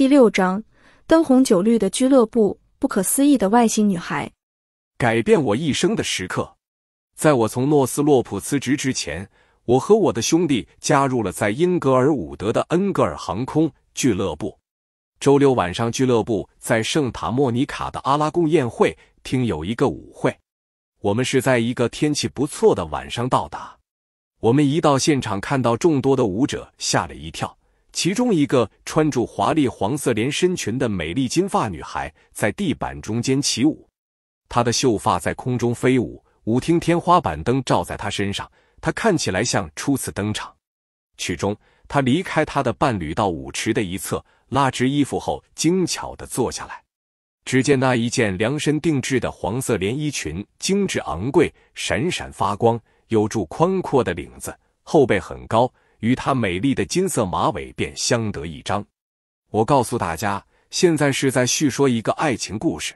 第六章，灯红酒绿的俱乐部，不可思议的外星女孩，改变我一生的时刻。在我从诺斯洛普辞职之前，我和我的兄弟加入了在英格尔伍德的恩格尔航空俱乐部。周六晚上，俱乐部在圣塔莫尼卡的阿拉贡宴会厅有一个舞会。我们是在一个天气不错的晚上到达。我们一到现场，看到众多的舞者，吓了一跳。其中一个穿着华丽黄色连身裙的美丽金发女孩在地板中间起舞，她的秀发在空中飞舞。舞厅天花板灯照在她身上，她看起来像初次登场。曲中，她离开她的伴侣，到舞池的一侧，拉直衣服后，精巧地坐下来。只见那一件量身定制的黄色连衣裙，精致昂贵，闪闪发光，有助宽阔的领子，后背很高。与她美丽的金色马尾便相得益彰。我告诉大家，现在是在叙说一个爱情故事。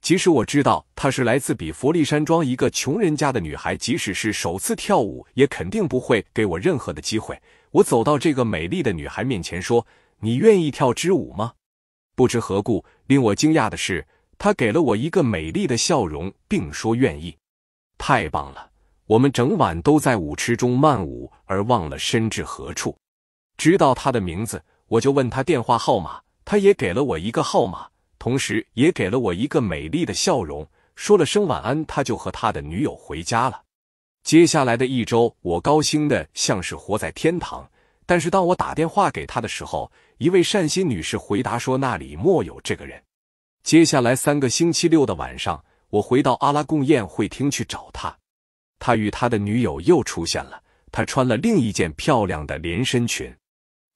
即使我知道她是来自比佛利山庄一个穷人家的女孩，即使是首次跳舞，也肯定不会给我任何的机会。我走到这个美丽的女孩面前，说：“你愿意跳支舞吗？”不知何故，令我惊讶的是，她给了我一个美丽的笑容，并说：“愿意。”太棒了。我们整晚都在舞池中慢舞，而忘了身至何处。知道他的名字，我就问他电话号码，他也给了我一个号码，同时也给了我一个美丽的笑容，说了声晚安，他就和他的女友回家了。接下来的一周，我高兴的像是活在天堂。但是当我打电话给他的时候，一位善心女士回答说那里莫有这个人。接下来三个星期六的晚上，我回到阿拉贡宴会厅去找他。他与他的女友又出现了。他穿了另一件漂亮的连身裙，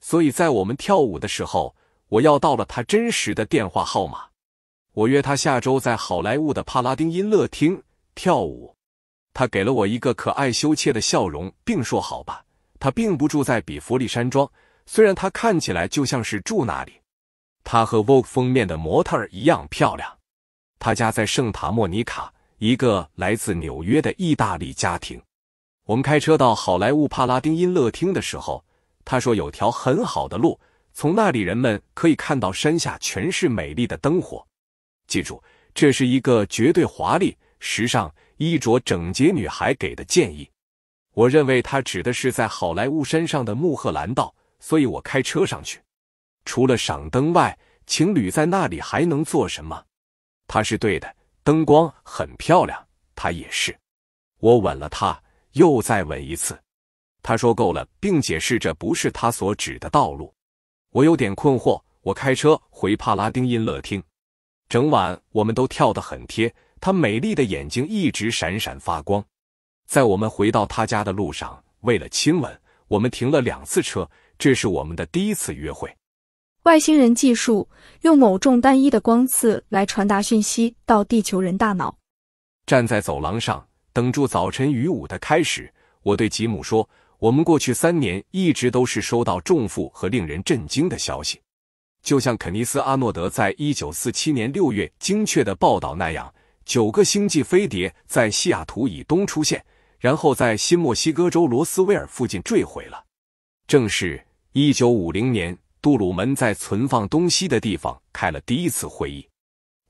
所以在我们跳舞的时候，我要到了他真实的电话号码。我约他下周在好莱坞的帕拉丁音乐厅跳舞。他给了我一个可爱羞怯的笑容，并说：“好吧，他并不住在比弗利山庄，虽然他看起来就像是住那里。他和 Vogue 封面的模特儿一样漂亮。他家在圣塔莫尼卡。”一个来自纽约的意大利家庭，我们开车到好莱坞帕拉丁音乐厅的时候，他说有条很好的路，从那里人们可以看到山下全是美丽的灯火。记住，这是一个绝对华丽、时尚、衣着整洁女孩给的建议。我认为他指的是在好莱坞山上的穆赫兰道，所以我开车上去。除了赏灯外，情侣在那里还能做什么？他是对的。灯光很漂亮，她也是。我吻了她，又再吻一次。他说够了，并解释这不是他所指的道路。我有点困惑。我开车回帕拉丁音乐厅。整晚我们都跳得很贴，她美丽的眼睛一直闪闪发光。在我们回到他家的路上，为了亲吻，我们停了两次车。这是我们的第一次约会。外星人技术用某种单一的光刺来传达讯息到地球人大脑。站在走廊上，等住早晨雨舞的开始，我对吉姆说：“我们过去三年一直都是收到重负和令人震惊的消息，就像肯尼斯·阿诺德在一九四七年六月精确的报道那样，九个星际飞碟在西雅图以东出现，然后在新墨西哥州罗斯威尔附近坠毁了。正是，一九五零年。”杜鲁门在存放东西的地方开了第一次会议。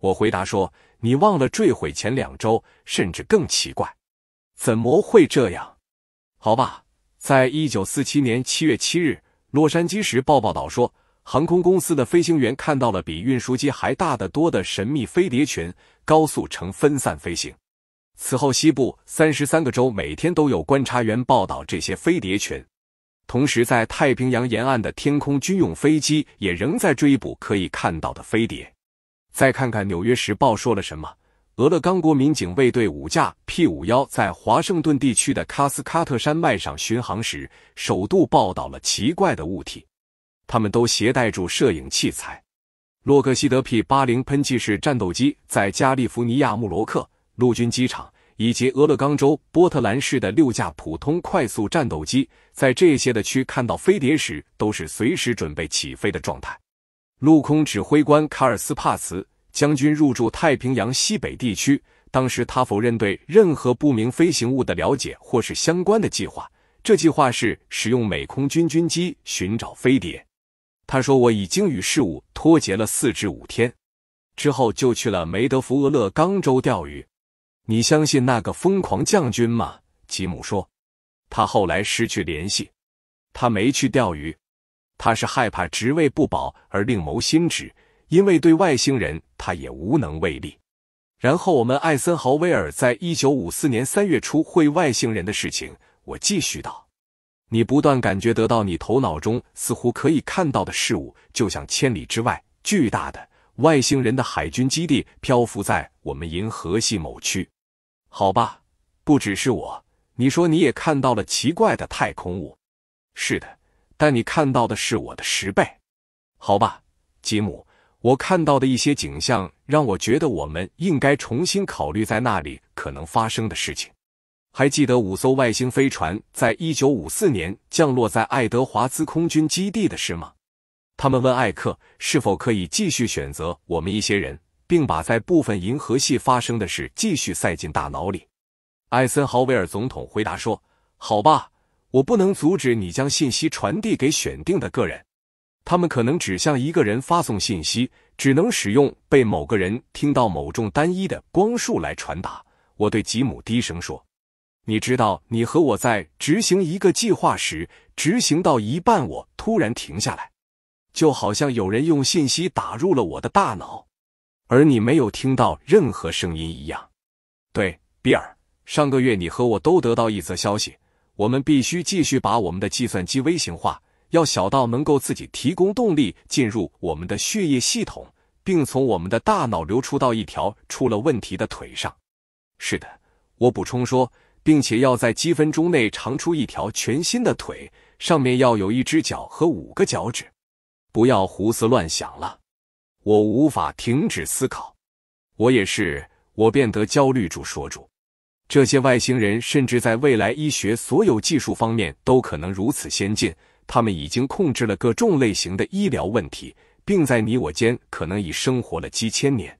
我回答说：“你忘了坠毁前两周，甚至更奇怪，怎么会这样？好吧，在一九四七年七月七日，《洛杉矶时报》报道说，航空公司的飞行员看到了比运输机还大得多的神秘飞碟群，高速呈分散飞行。此后，西部三十三个州每天都有观察员报道这些飞碟群。”同时，在太平洋沿岸的天空军用飞机也仍在追捕可以看到的飞碟。再看看《纽约时报》说了什么：俄勒冈国民警卫队五架 P-51 在华盛顿地区的喀斯喀特山脉上巡航时，首度报道了奇怪的物体。他们都携带住摄影器材。洛克希德 P-80 喷气式战斗机在加利福尼亚穆罗克陆军机场。以及俄勒冈州波特兰市的六架普通快速战斗机，在这些的区看到飞碟时，都是随时准备起飞的状态。陆空指挥官卡尔斯帕茨将军入住太平洋西北地区，当时他否认对任何不明飞行物的了解或是相关的计划。这计划是使用美空军军机寻找飞碟。他说：“我已经与事务脱节了四至五天，之后就去了梅德福，俄勒冈州钓鱼。”你相信那个疯狂将军吗？吉姆说，他后来失去联系，他没去钓鱼，他是害怕职位不保而另谋新职，因为对外星人他也无能为力。然后我们艾森豪威尔在一九五四年三月初会外星人的事情，我继续道：你不断感觉得到你头脑中似乎可以看到的事物，就像千里之外巨大的外星人的海军基地漂浮在我们银河系某区。好吧，不只是我，你说你也看到了奇怪的太空物。是的，但你看到的是我的十倍。好吧，吉姆，我看到的一些景象让我觉得我们应该重新考虑在那里可能发生的事情。还记得五艘外星飞船在一九五四年降落在爱德华兹空军基地的事吗？他们问艾克是否可以继续选择我们一些人。并把在部分银河系发生的事继续塞进大脑里。艾森豪威尔总统回答说：“好吧，我不能阻止你将信息传递给选定的个人。他们可能只向一个人发送信息，只能使用被某个人听到某种单一的光束来传达。”我对吉姆低声说：“你知道，你和我在执行一个计划时，执行到一半，我突然停下来，就好像有人用信息打入了我的大脑。”而你没有听到任何声音一样。对，比尔，上个月你和我都得到一则消息，我们必须继续把我们的计算机微型化，要小到能够自己提供动力，进入我们的血液系统，并从我们的大脑流出到一条出了问题的腿上。是的，我补充说，并且要在几分钟内长出一条全新的腿，上面要有一只脚和五个脚趾。不要胡思乱想了。我无法停止思考，我也是，我变得焦虑住，说住。这些外星人甚至在未来医学所有技术方面都可能如此先进，他们已经控制了各种类型的医疗问题，并在你我间可能已生活了几千年。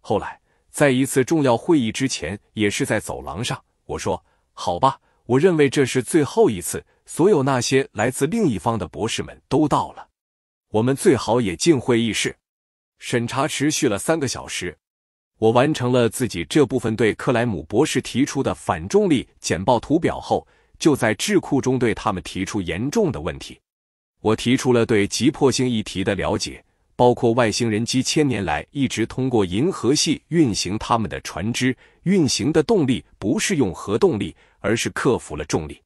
后来，在一次重要会议之前，也是在走廊上，我说：“好吧，我认为这是最后一次。”所有那些来自另一方的博士们都到了，我们最好也进会议室。审查持续了三个小时，我完成了自己这部分对克莱姆博士提出的反重力简报图表后，就在智库中对他们提出严重的问题。我提出了对急迫性议题的了解，包括外星人几千年来一直通过银河系运行他们的船只，运行的动力不是用核动力，而是克服了重力。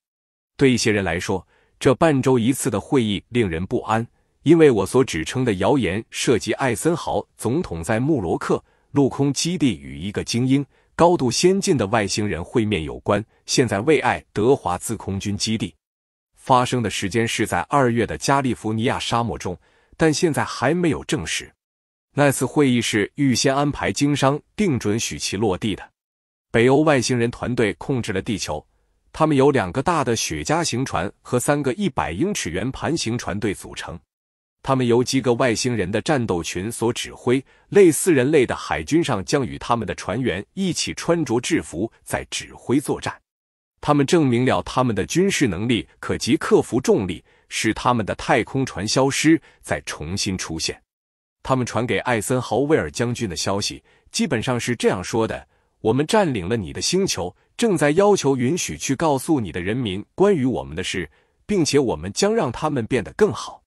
对一些人来说，这半周一次的会议令人不安。因为我所指称的谣言涉及艾森豪总统在穆罗克陆空基地与一个精英、高度先进的外星人会面有关，现在为爱德华兹空军基地发生的时间是在二月的加利福尼亚沙漠中，但现在还没有证实。那次会议是预先安排经商定准许其落地的。北欧外星人团队控制了地球，他们由两个大的雪茄型船和三个一百英尺圆盘型船队组成。他们由几个外星人的战斗群所指挥，类似人类的海军上将与他们的船员一起穿着制服在指挥作战。他们证明了他们的军事能力可及克服重力，使他们的太空船消失再重新出现。他们传给艾森豪威尔将军的消息基本上是这样说的：“我们占领了你的星球，正在要求允许去告诉你的人民关于我们的事，并且我们将让他们变得更好。”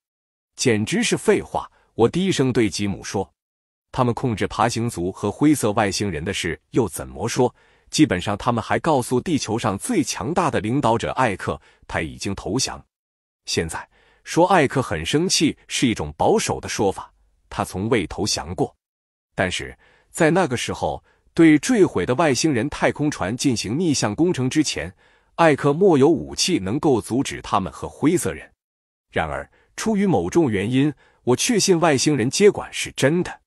简直是废话！我低声对吉姆说：“他们控制爬行族和灰色外星人的事又怎么说？基本上，他们还告诉地球上最强大的领导者艾克，他已经投降。现在说艾克很生气是一种保守的说法，他从未投降过。但是在那个时候，对坠毁的外星人太空船进行逆向工程之前，艾克莫有武器能够阻止他们和灰色人。然而。”出于某种原因，我确信外星人接管是真的。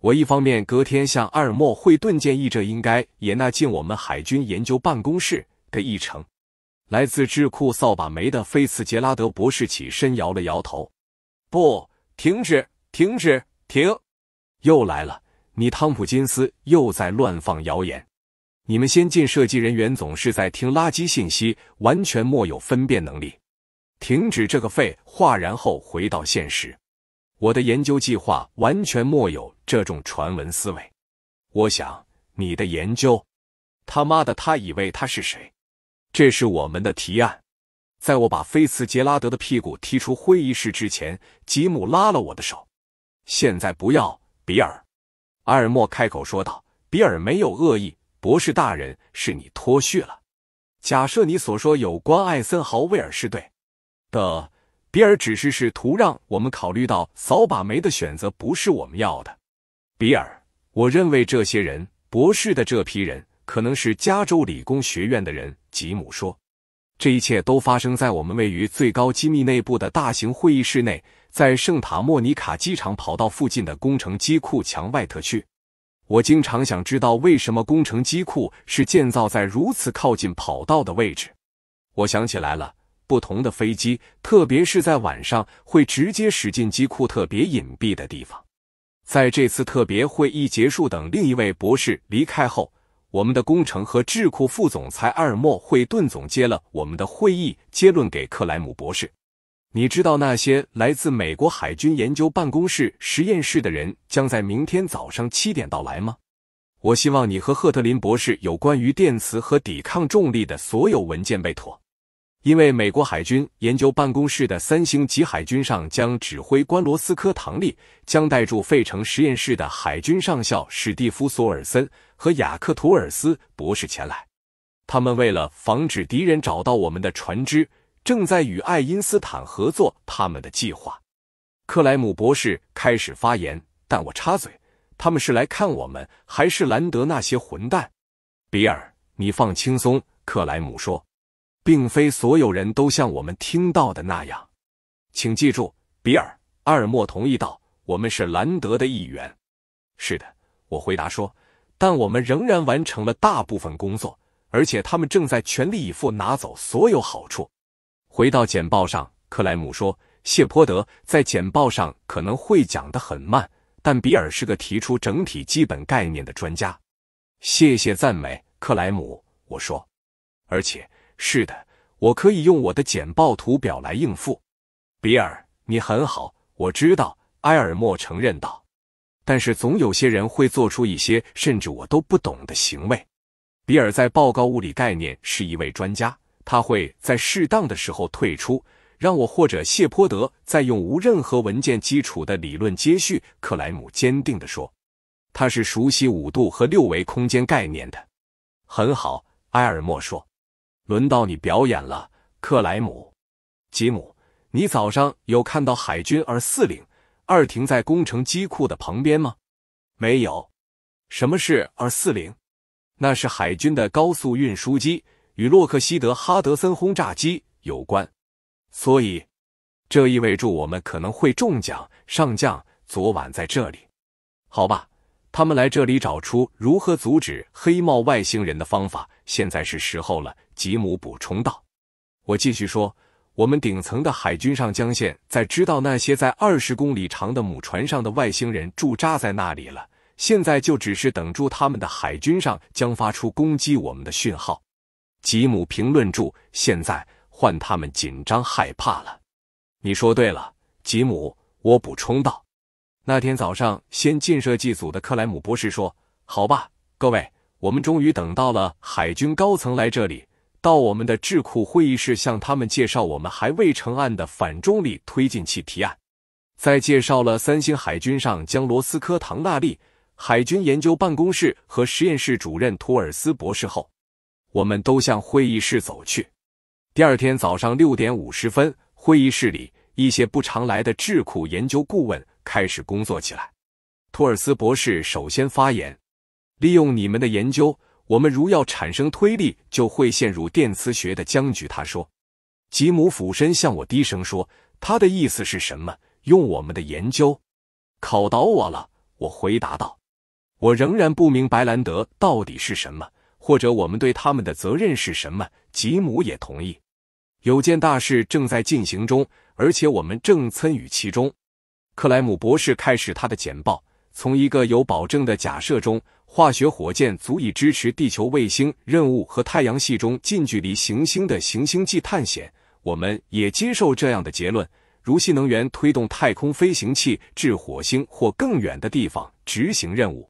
我一方面隔天向阿尔莫惠顿建议，这应该也纳进我们海军研究办公室的议程。来自智库扫把梅的菲茨杰拉德博士起身摇了摇头：“不，停止，停止，停！又来了，你汤普金斯又在乱放谣言。你们先进设计人员总是在听垃圾信息，完全莫有分辨能力。”停止这个废话，然后回到现实。我的研究计划完全没有这种传闻思维。我想你的研究，他妈的，他以为他是谁？这是我们的提案。在我把菲茨杰拉德的屁股踢出会议室之前，吉姆拉了我的手。现在不要，比尔。阿尔默开口说道：“比尔没有恶意，博士大人，是你脱序了。假设你所说有关艾森豪威尔是对。”的比尔只是试图让我们考虑到扫把煤的选择不是我们要的。比尔，我认为这些人，博士的这批人，可能是加州理工学院的人。吉姆说，这一切都发生在我们位于最高机密内部的大型会议室内，在圣塔莫尼卡机场跑道附近的工程机库墙外特区。我经常想知道为什么工程机库是建造在如此靠近跑道的位置。我想起来了。不同的飞机，特别是在晚上，会直接驶进机库特别隐蔽的地方。在这次特别会议结束，等另一位博士离开后，我们的工程和智库副总裁阿尔莫·惠顿总结了我们的会议结论给克莱姆博士。你知道那些来自美国海军研究办公室实验室的人将在明天早上七点到来吗？我希望你和赫特林博士有关于电磁和抵抗重力的所有文件被妥。因为美国海军研究办公室的三星级海军上将指挥官罗斯科·唐利将带住费城实验室的海军上校史蒂夫·索尔森和雅克·图尔斯博士前来。他们为了防止敌人找到我们的船只，正在与爱因斯坦合作他们的计划。克莱姆博士开始发言，但我插嘴：“他们是来看我们，还是兰德那些混蛋？”比尔，你放轻松。”克莱姆说。并非所有人都像我们听到的那样，请记住，比尔·阿尔莫同意道：“我们是兰德的一员。”是的，我回答说：“但我们仍然完成了大部分工作，而且他们正在全力以赴拿走所有好处。”回到简报上，克莱姆说：“谢泼德在简报上可能会讲的很慢，但比尔是个提出整体基本概念的专家。”谢谢赞美，克莱姆，我说，而且。是的，我可以用我的简报图表来应付。比尔，你很好，我知道。埃尔默承认道。但是总有些人会做出一些甚至我都不懂的行为。比尔在报告物理概念是一位专家，他会在适当的时候退出，让我或者谢泼德再用无任何文件基础的理论接续。克莱姆坚定地说。他是熟悉五度和六维空间概念的。很好，埃尔默说。轮到你表演了，克莱姆。吉姆，你早上有看到海军二四零二停在工程机库的旁边吗？没有。什么是二四零？那是海军的高速运输机，与洛克希德哈德森轰炸机有关。所以，这意味着我们可能会中奖。上将，昨晚在这里，好吧？他们来这里找出如何阻止黑帽外星人的方法。现在是时候了，吉姆补充道。我继续说，我们顶层的海军上将现在知道那些在二十公里长的母船上的外星人驻扎在那里了。现在就只是等住他们的海军上将发出攻击我们的讯号。吉姆评论住，现在换他们紧张害怕了。你说对了，吉姆，我补充道。那天早上，先进设计组的克莱姆博士说：“好吧，各位，我们终于等到了海军高层来这里，到我们的智库会议室，向他们介绍我们还未成案的反重力推进器提案。”在介绍了三星海军上将罗斯科·唐纳利、海军研究办公室和实验室主任图尔斯博士后，我们都向会议室走去。第二天早上六点五十分，会议室里一些不常来的智库研究顾问。开始工作起来。托尔斯博士首先发言：“利用你们的研究，我们如要产生推力，就会陷入电磁学的僵局。”他说。吉姆俯身向我低声说：“他的意思是什么？用我们的研究考倒我了。”我回答道：“我仍然不明白兰德到底是什么，或者我们对他们的责任是什么。”吉姆也同意：“有件大事正在进行中，而且我们正参与其中。”克莱姆博士开始他的简报。从一个有保证的假设中，化学火箭足以支持地球卫星任务和太阳系中近距离行星的行星际探险。我们也接受这样的结论，如新能源推动太空飞行器至火星或更远的地方执行任务。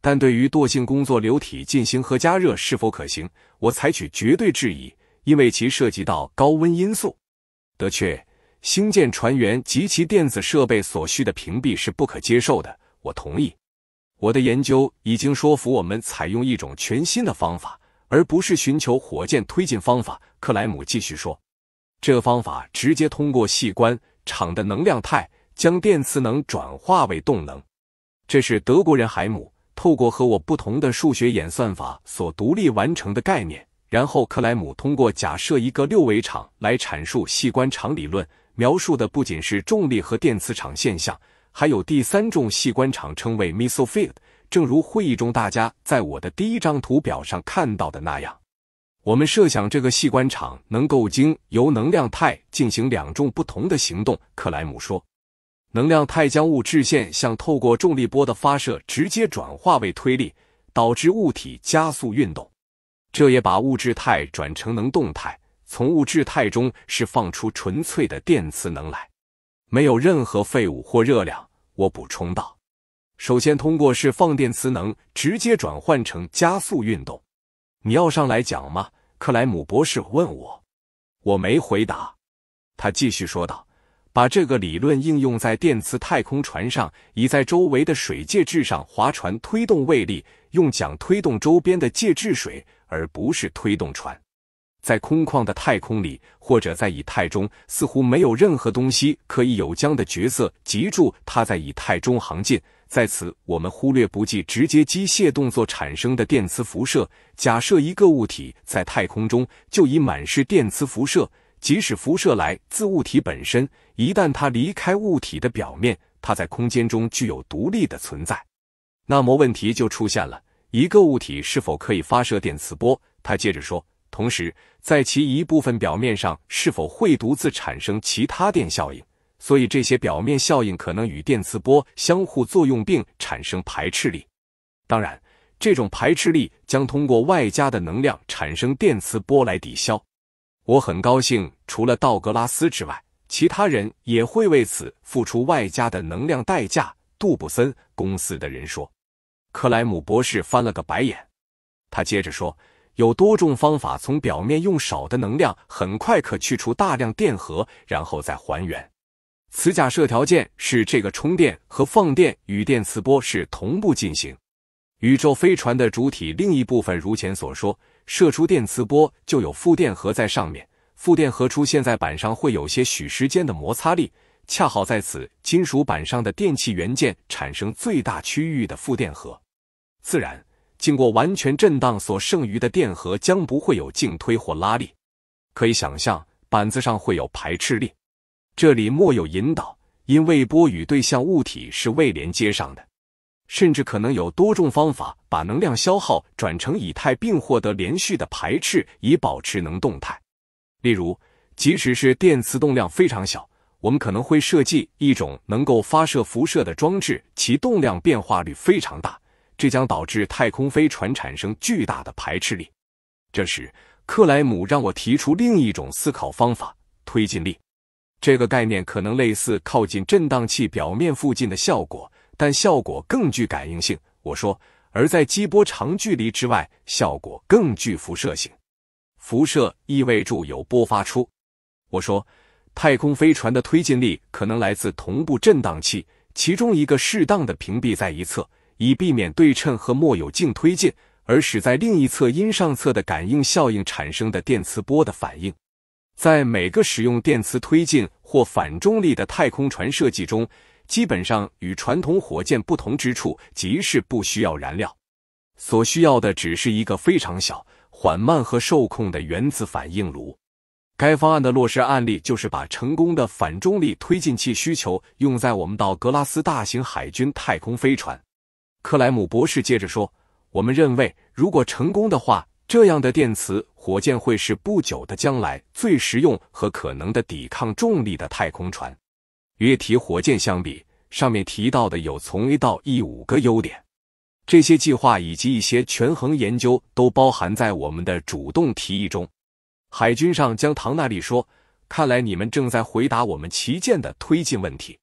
但对于惰性工作流体进行核加热是否可行，我采取绝对质疑，因为其涉及到高温因素。的确。星舰船员及其电子设备所需的屏蔽是不可接受的。我同意，我的研究已经说服我们采用一种全新的方法，而不是寻求火箭推进方法。克莱姆继续说，这方法直接通过细观场的能量态将电磁能转化为动能。这是德国人海姆透过和我不同的数学演算法所独立完成的概念。然后，克莱姆通过假设一个六维场来阐述细观场理论。描述的不仅是重力和电磁场现象，还有第三种细观场，称为 miso field。正如会议中大家在我的第一张图表上看到的那样，我们设想这个细观场能够经由能量态进行两种不同的行动。克莱姆说，能量态将物质线向透过重力波的发射直接转化为推力，导致物体加速运动。这也把物质态转成能动态。从物质态中释放出纯粹的电磁能来，没有任何废物或热量。我补充道：“首先通过释放电磁能直接转换成加速运动。”你要上来讲吗？克莱姆博士问我。我没回答。他继续说道：“把这个理论应用在电磁太空船上，以在周围的水介质上划船推动位力，用桨推动周边的介质水，而不是推动船。”在空旷的太空里，或者在以太中，似乎没有任何东西可以有将的角色籍住它在以太中行进。在此，我们忽略不计直接机械动作产生的电磁辐射。假设一个物体在太空中就已满是电磁辐射，即使辐射来自物体本身，一旦它离开物体的表面，它在空间中具有独立的存在。那么问题就出现了：一个物体是否可以发射电磁波？他接着说。同时，在其一部分表面上，是否会独自产生其他电效应？所以这些表面效应可能与电磁波相互作用，并产生排斥力。当然，这种排斥力将通过外加的能量产生电磁波来抵消。我很高兴，除了道格拉斯之外，其他人也会为此付出外加的能量代价。杜布森公司的人说。克莱姆博士翻了个白眼，他接着说。有多种方法从表面用少的能量很快可去除大量电荷，然后再还原。此假设条件是这个充电和放电与电磁波是同步进行。宇宙飞船的主体另一部分如前所说，射出电磁波就有负电荷在上面。负电荷出现在板上会有些许时间的摩擦力，恰好在此金属板上的电气元件产生最大区域的负电荷，自然。经过完全震荡，所剩余的电荷将不会有静推或拉力。可以想象，板子上会有排斥力。这里莫有引导，因为波与对象物体是未连接上的。甚至可能有多种方法把能量消耗转成以太，并获得连续的排斥，以保持能动态。例如，即使是电磁动量非常小，我们可能会设计一种能够发射辐射的装置，其动量变化率非常大。这将导致太空飞船产生巨大的排斥力。这时，克莱姆让我提出另一种思考方法：推进力这个概念可能类似靠近振荡器表面附近的效果，但效果更具感应性。我说，而在激波长距离之外，效果更具辐射性。辐射意味着有波发出。我说，太空飞船的推进力可能来自同步振荡器，其中一个适当的屏蔽在一侧。以避免对称和没有净推进，而使在另一侧阴上侧的感应效应产生的电磁波的反应。在每个使用电磁推进或反重力的太空船设计中，基本上与传统火箭不同之处，即是不需要燃料，所需要的只是一个非常小、缓慢和受控的原子反应炉。该方案的落实案例就是把成功的反重力推进器需求用在我们到格拉斯大型海军太空飞船。克莱姆博士接着说：“我们认为，如果成功的话，这样的电磁火箭会是不久的将来最实用和可能的抵抗重力的太空船。与体火箭相比，上面提到的有从 A 到 E 五个优点。这些计划以及一些权衡研究都包含在我们的主动提议中。”海军上将唐纳利说：“看来你们正在回答我们旗舰的推进问题。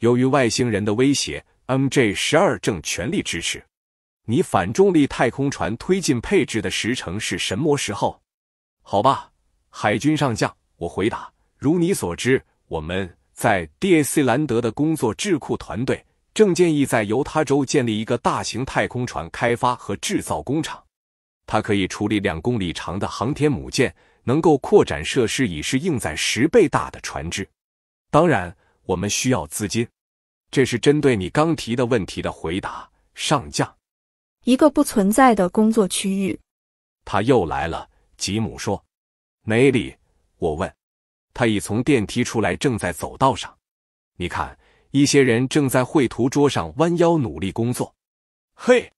由于外星人的威胁。” MJ 十二正全力支持你反重力太空船推进配置的时程是神么时候？好吧，海军上将，我回答，如你所知，我们在 DAC 兰德的工作智库团队正建议在犹他州建立一个大型太空船开发和制造工厂，它可以处理两公里长的航天母舰，能够扩展设施以适应在十倍大的船只。当然，我们需要资金。这是针对你刚提的问题的回答，上将。一个不存在的工作区域。他又来了，吉姆说。梅里，我问。他已从电梯出来，正在走道上。你看，一些人正在绘图桌上弯腰努力工作。嘿，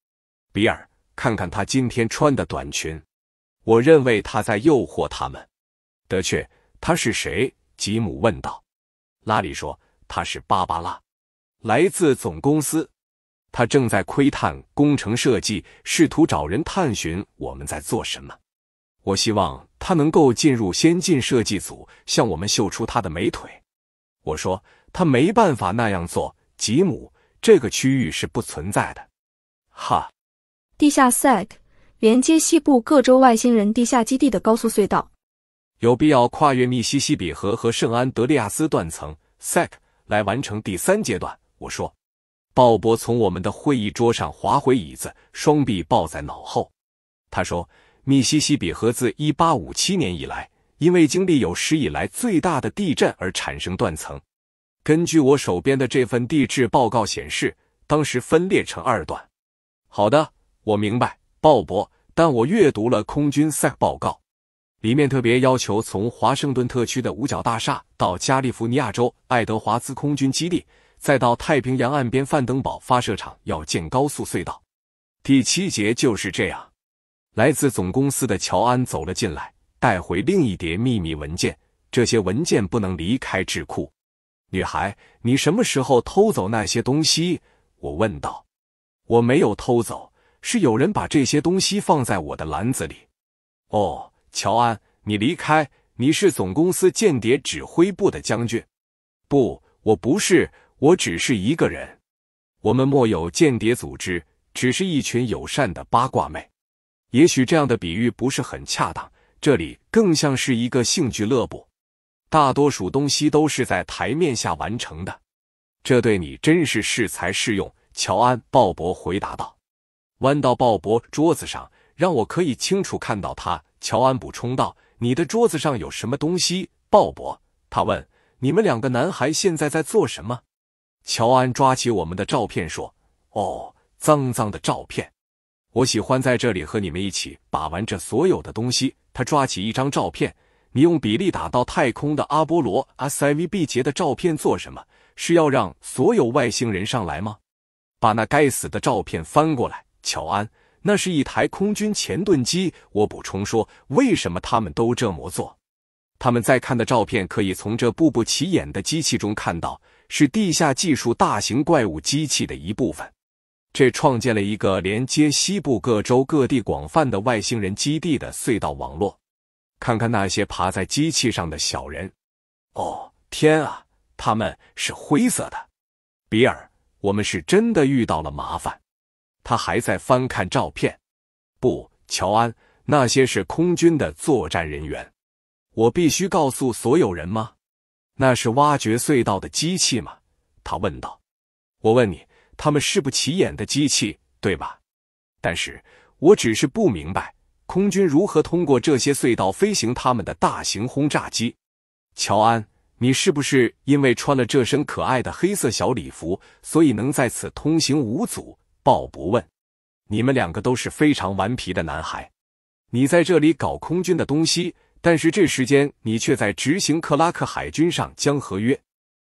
比尔，看看他今天穿的短裙。我认为他在诱惑他们。的确，他是谁？吉姆问道。拉里说，他是芭芭拉。来自总公司，他正在窥探工程设计，试图找人探寻我们在做什么。我希望他能够进入先进设计组，向我们秀出他的美腿。我说他没办法那样做，吉姆，这个区域是不存在的。哈，地下 sec 连接西部各州外星人地下基地的高速隧道，有必要跨越密西西比河和圣安德烈亚斯断层 sec 来完成第三阶段。我说：“鲍勃从我们的会议桌上滑回椅子，双臂抱在脑后。”他说：“密西西比河自1857年以来，因为经历有史以来最大的地震而产生断层。根据我手边的这份地质报告显示，当时分裂成二段。”好的，我明白，鲍勃。但我阅读了空军 s c 报告，里面特别要求从华盛顿特区的五角大厦到加利福尼亚州爱德华兹空军基地。再到太平洋岸边范登堡发射场要建高速隧道，第七节就是这样。来自总公司的乔安走了进来，带回另一叠秘密文件。这些文件不能离开智库。女孩，你什么时候偷走那些东西？我问道。我没有偷走，是有人把这些东西放在我的篮子里。哦，乔安，你离开？你是总公司间谍指挥部的将军？不，我不是。我只是一个人，我们莫有间谍组织，只是一群友善的八卦妹。也许这样的比喻不是很恰当，这里更像是一个性俱乐部，大多数东西都是在台面下完成的。这对你真是适才适用。”乔安、鲍勃回答道，“弯到鲍勃桌子上，让我可以清楚看到他。”乔安补充道，“你的桌子上有什么东西？”鲍勃他问，“你们两个男孩现在在做什么？”乔安抓起我们的照片说：“哦，脏脏的照片！我喜欢在这里和你们一起把玩这所有的东西。”他抓起一张照片：“你用比利打到太空的阿波罗 SIVB 节的照片做什么？是要让所有外星人上来吗？”把那该死的照片翻过来，乔安，那是一台空军前盾机。我补充说：“为什么他们都这么做？他们在看的照片可以从这步不起眼的机器中看到。”是地下技术大型怪物机器的一部分，这创建了一个连接西部各州各地广泛的外星人基地的隧道网络。看看那些爬在机器上的小人，哦天啊，他们是灰色的！比尔，我们是真的遇到了麻烦。他还在翻看照片。不，乔安，那些是空军的作战人员。我必须告诉所有人吗？那是挖掘隧道的机器吗？他问道。我问你，他们是不起眼的机器，对吧？但是我只是不明白，空军如何通过这些隧道飞行他们的大型轰炸机。乔安，你是不是因为穿了这身可爱的黑色小礼服，所以能在此通行无阻？鲍勃问。你们两个都是非常顽皮的男孩，你在这里搞空军的东西。但是这时间，你却在执行克拉克海军上将合约。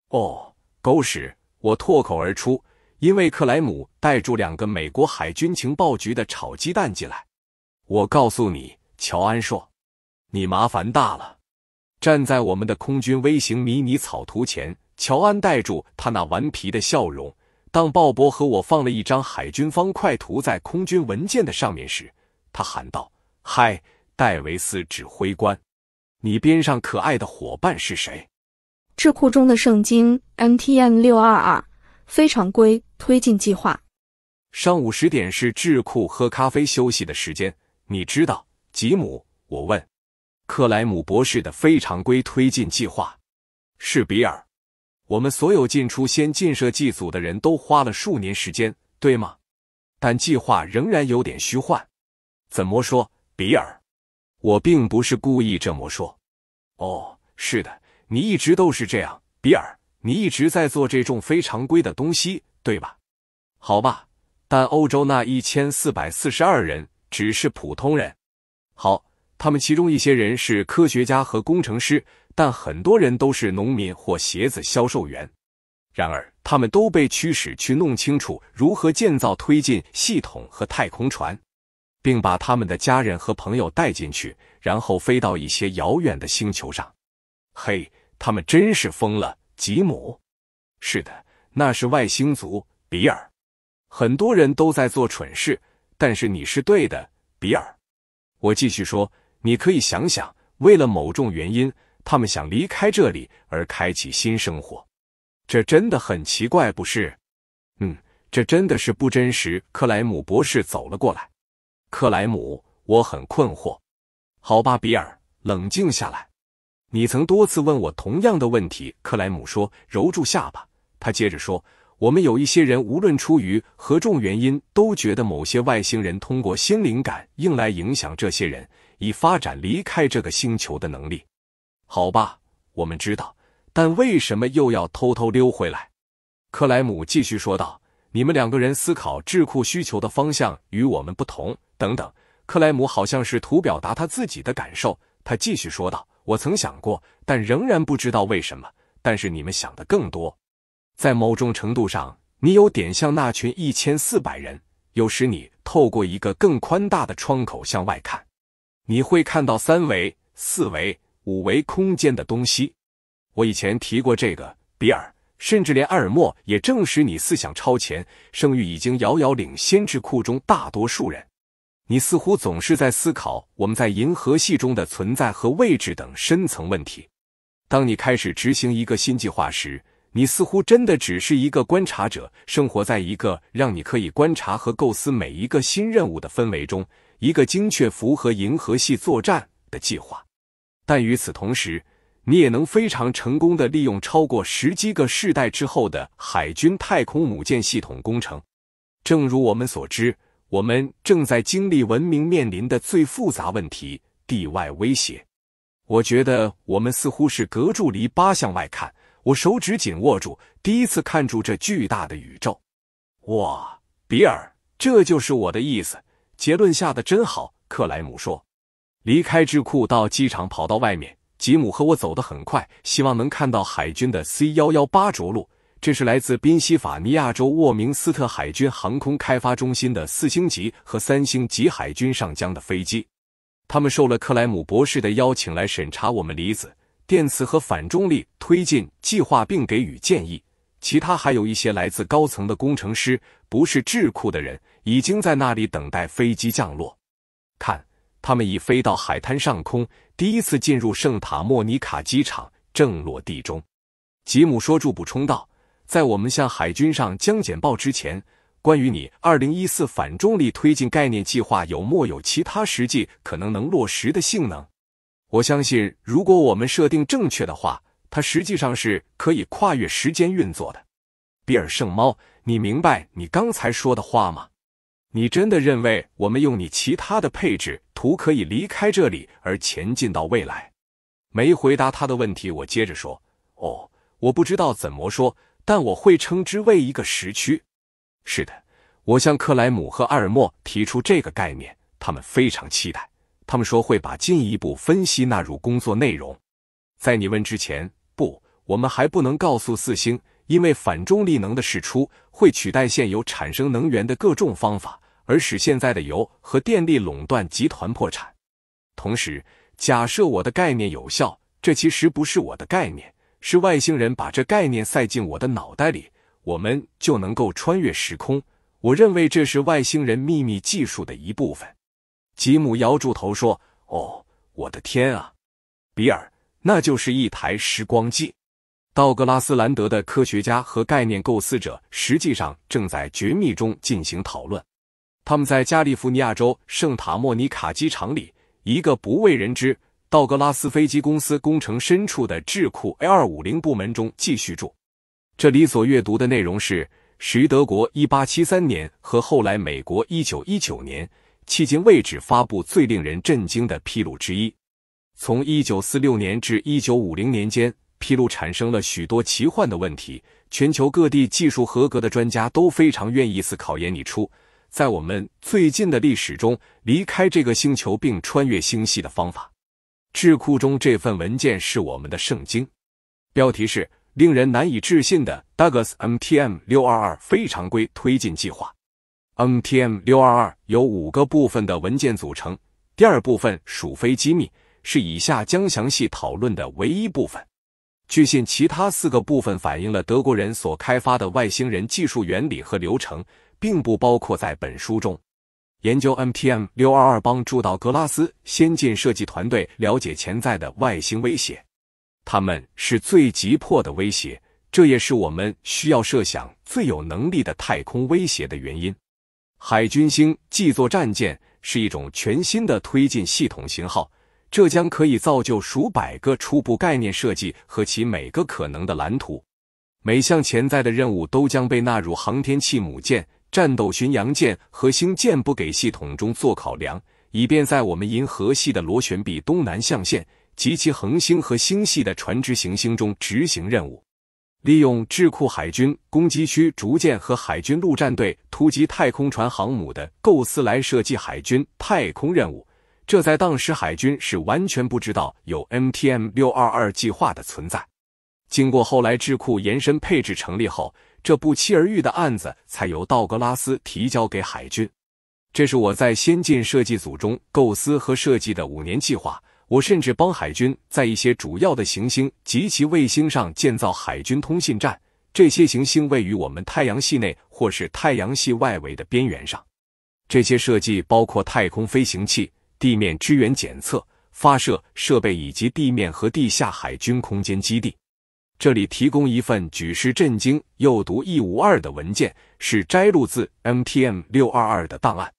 哦，狗屎！我脱口而出。因为克莱姆带住两个美国海军情报局的炒鸡蛋进来。我告诉你，乔安说，你麻烦大了。站在我们的空军微型迷你草图前，乔安带住他那顽皮的笑容。当鲍勃和我放了一张海军方块图在空军文件的上面时，他喊道：“嗨！”戴维斯指挥官，你边上可爱的伙伴是谁？智库中的圣经 m t n 六二二非常规推进计划。上午十点是智库喝咖啡休息的时间，你知道，吉姆。我问克莱姆博士的非常规推进计划是比尔。我们所有进出先进设计组的人都花了数年时间，对吗？但计划仍然有点虚幻。怎么说，比尔？我并不是故意这么说，哦，是的，你一直都是这样，比尔，你一直在做这种非常规的东西，对吧？好吧，但欧洲那一千四百四十二人只是普通人。好，他们其中一些人是科学家和工程师，但很多人都是农民或鞋子销售员。然而，他们都被驱使去弄清楚如何建造推进系统和太空船。并把他们的家人和朋友带进去，然后飞到一些遥远的星球上。嘿，他们真是疯了，吉姆。是的，那是外星族，比尔。很多人都在做蠢事，但是你是对的，比尔。我继续说，你可以想想，为了某种原因，他们想离开这里而开启新生活。这真的很奇怪，不是？嗯，这真的是不真实。克莱姆博士走了过来。克莱姆，我很困惑。好吧，比尔，冷静下来。你曾多次问我同样的问题。克莱姆说，揉住下巴。他接着说：“我们有一些人，无论出于何种原因，都觉得某些外星人通过心灵感应来影响这些人，以发展离开这个星球的能力。好吧，我们知道，但为什么又要偷偷溜回来？”克莱姆继续说道：“你们两个人思考智库需求的方向与我们不同。”等等，克莱姆好像是图表达他自己的感受。他继续说道：“我曾想过，但仍然不知道为什么。但是你们想的更多。在某种程度上，你有点像那群一千四百人。有时你透过一个更宽大的窗口向外看，你会看到三维、四维、五维空间的东西。我以前提过这个，比尔，甚至连阿尔默也证实你思想超前，声誉已经遥遥领先智库中大多数人。”你似乎总是在思考我们在银河系中的存在和位置等深层问题。当你开始执行一个新计划时，你似乎真的只是一个观察者，生活在一个让你可以观察和构思每一个新任务的氛围中。一个精确符合银河系作战的计划，但与此同时，你也能非常成功的利用超过十几个世代之后的海军太空母舰系统工程。正如我们所知。我们正在经历文明面临的最复杂问题——地外威胁。我觉得我们似乎是隔住篱笆向外看。我手指紧握住，第一次看住这巨大的宇宙。哇，比尔，这就是我的意思。结论下的真好。克莱姆说：“离开智库，到机场跑到外面。”吉姆和我走得很快，希望能看到海军的 C 幺幺八着陆。这是来自宾夕法尼亚州沃明斯特海军航空开发中心的四星级和三星级海军上将的飞机。他们受了克莱姆博士的邀请来审查我们离子、电磁和反重力推进计划，并给予建议。其他还有一些来自高层的工程师，不是智库的人，已经在那里等待飞机降落。看，他们已飞到海滩上空，第一次进入圣塔莫尼卡机场，正落地中。吉姆说住，补充道。在我们向海军上将简报之前，关于你二零一四反重力推进概念计划有莫有其他实际可能能落实的性能？我相信，如果我们设定正确的话，它实际上是可以跨越时间运作的。比尔圣猫，你明白你刚才说的话吗？你真的认为我们用你其他的配置图可以离开这里而前进到未来？没回答他的问题，我接着说：哦，我不知道怎么说。但我会称之为一个时区。是的，我向克莱姆和阿尔默提出这个概念，他们非常期待。他们说会把进一步分析纳入工作内容。在你问之前，不，我们还不能告诉四星，因为反重力能的释出会取代现有产生能源的各种方法，而使现在的油和电力垄断集团破产。同时，假设我的概念有效，这其实不是我的概念。是外星人把这概念塞进我的脑袋里，我们就能够穿越时空。我认为这是外星人秘密技术的一部分。吉姆摇住头说：“哦，我的天啊，比尔，那就是一台时光机。”道格拉斯兰德的科学家和概念构思者实际上正在绝密中进行讨论。他们在加利福尼亚州圣塔莫尼卡机场里一个不为人知。道格拉斯飞机公司工程深处的智库 A250 部门中继续住。这里所阅读的内容是始于德国1873年和后来美国1919年迄今为止发布最令人震惊的披露之一。从1946年至1950年间，披露产生了许多奇幻的问题。全球各地技术合格的专家都非常愿意思考研拟出在我们最近的历史中离开这个星球并穿越星系的方法。智库中这份文件是我们的圣经，标题是令人难以置信的 Douglas M T M 六二二非常规推进计划。M T M 六二二由五个部分的文件组成，第二部分属非机密，是以下将详细讨论的唯一部分。据信其他四个部分反映了德国人所开发的外星人技术原理和流程，并不包括在本书中。研究 NPM 六二二帮助到格拉斯先进设计团队了解潜在的外星威胁。他们是最急迫的威胁，这也是我们需要设想最有能力的太空威胁的原因。海军星既作战舰是一种全新的推进系统型号，这将可以造就数百个初步概念设计和其每个可能的蓝图。每项潜在的任务都将被纳入航天器母舰。战斗巡洋舰和星舰不给系统中做考量，以便在我们银河系的螺旋臂东南象限及其恒星和星系的船只、行星中执行任务。利用智库海军攻击区逐渐和海军陆战队突击太空船航母的构思来设计海军太空任务。这在当时海军是完全不知道有 MTM 六二二计划的存在。经过后来智库延伸配置成立后。这不期而遇的案子才由道格拉斯提交给海军。这是我在先进设计组中构思和设计的五年计划。我甚至帮海军在一些主要的行星及其卫星上建造海军通信站。这些行星位于我们太阳系内或是太阳系外围的边缘上。这些设计包括太空飞行器、地面支援、检测、发射设备以及地面和地下海军空间基地。这里提供一份举世震惊又独一无二的文件，是摘录自 M T M 六二二的档案。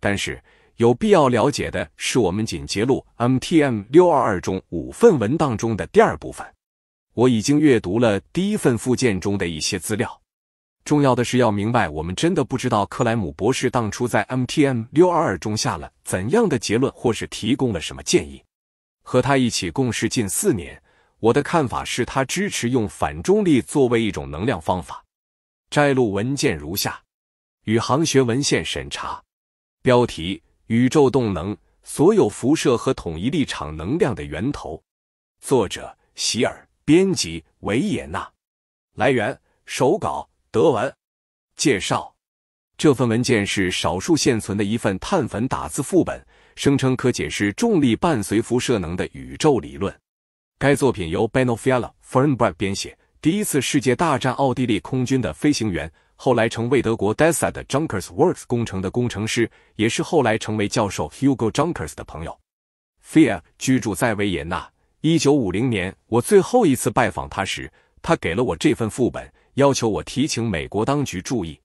但是有必要了解的是，我们仅揭露 M T M 六二二中五份文档中的第二部分。我已经阅读了第一份附件中的一些资料。重要的是要明白，我们真的不知道克莱姆博士当初在 M T M 六二二中下了怎样的结论，或是提供了什么建议。和他一起共事近四年。我的看法是他支持用反重力作为一种能量方法。摘录文件如下：宇航学文献审查，标题《宇宙动能：所有辐射和统一立场能量的源头》，作者席尔，编辑维也纳，来源手稿德文。介绍：这份文件是少数现存的一份碳粉打字副本，声称可解释重力伴随辐射能的宇宙理论。该作品由 Benno Fiala Fernbrg 编写。第一次世界大战奥地利空军的飞行员，后来成为德国 DASA 的 Junkers Works 工程的工程师，也是后来成为教授 Hugo Junkers 的朋友。f i a 居住在维也纳。一九五零年，我最后一次拜访他时，他给了我这份副本，要求我提请美国当局注意。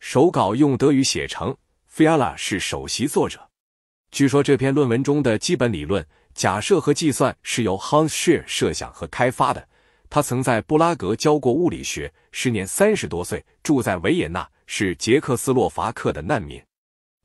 手稿用德语写成，Fiala 是首席作者。据说这篇论文中的基本理论。假设和计算是由 Hanscher 设想和开发的。他曾在布拉格教过物理学，时年三十多岁，住在维也纳，是捷克斯洛伐克的难民。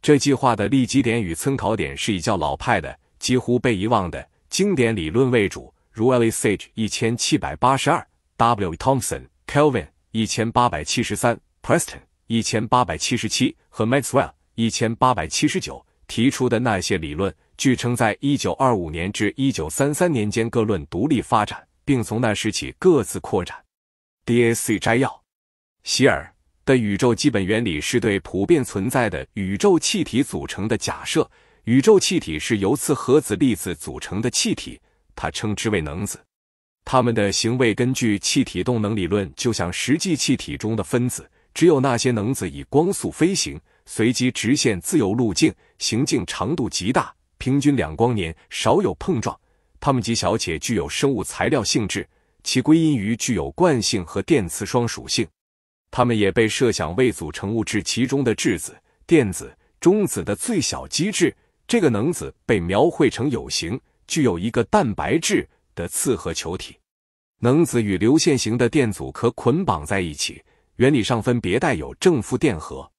这计划的立基点与参考点是以较老派的、几乎被遗忘的经典理论为主，如 Lisage 一千七百八十二、W. Thomson Kelvin 一千八百七十三、Preston 一千八百七十七和 Maxwell 一千八百七十九提出的那些理论。据称，在一九二五年至一九三三年间，各论独立发展，并从那时起各自扩展。D A C 摘要：希尔的宇宙基本原理是对普遍存在的宇宙气体组成的假设。宇宙气体是由次核子粒子组成的气体，他称之为能子。它们的行为根据气体动能理论，就像实际气体中的分子。只有那些能子以光速飞行，随机直线自由路径，行径长度极大。平均两光年，少有碰撞。它们极小且具有生物材料性质，其归因于具有惯性和电磁双属性。它们也被设想为组成物质其中的质子、电子、中子的最小机制。这个能子被描绘成有形，具有一个蛋白质的次核球体。能子与流线型的电阻壳捆绑在一起，原理上分别带有正负电荷，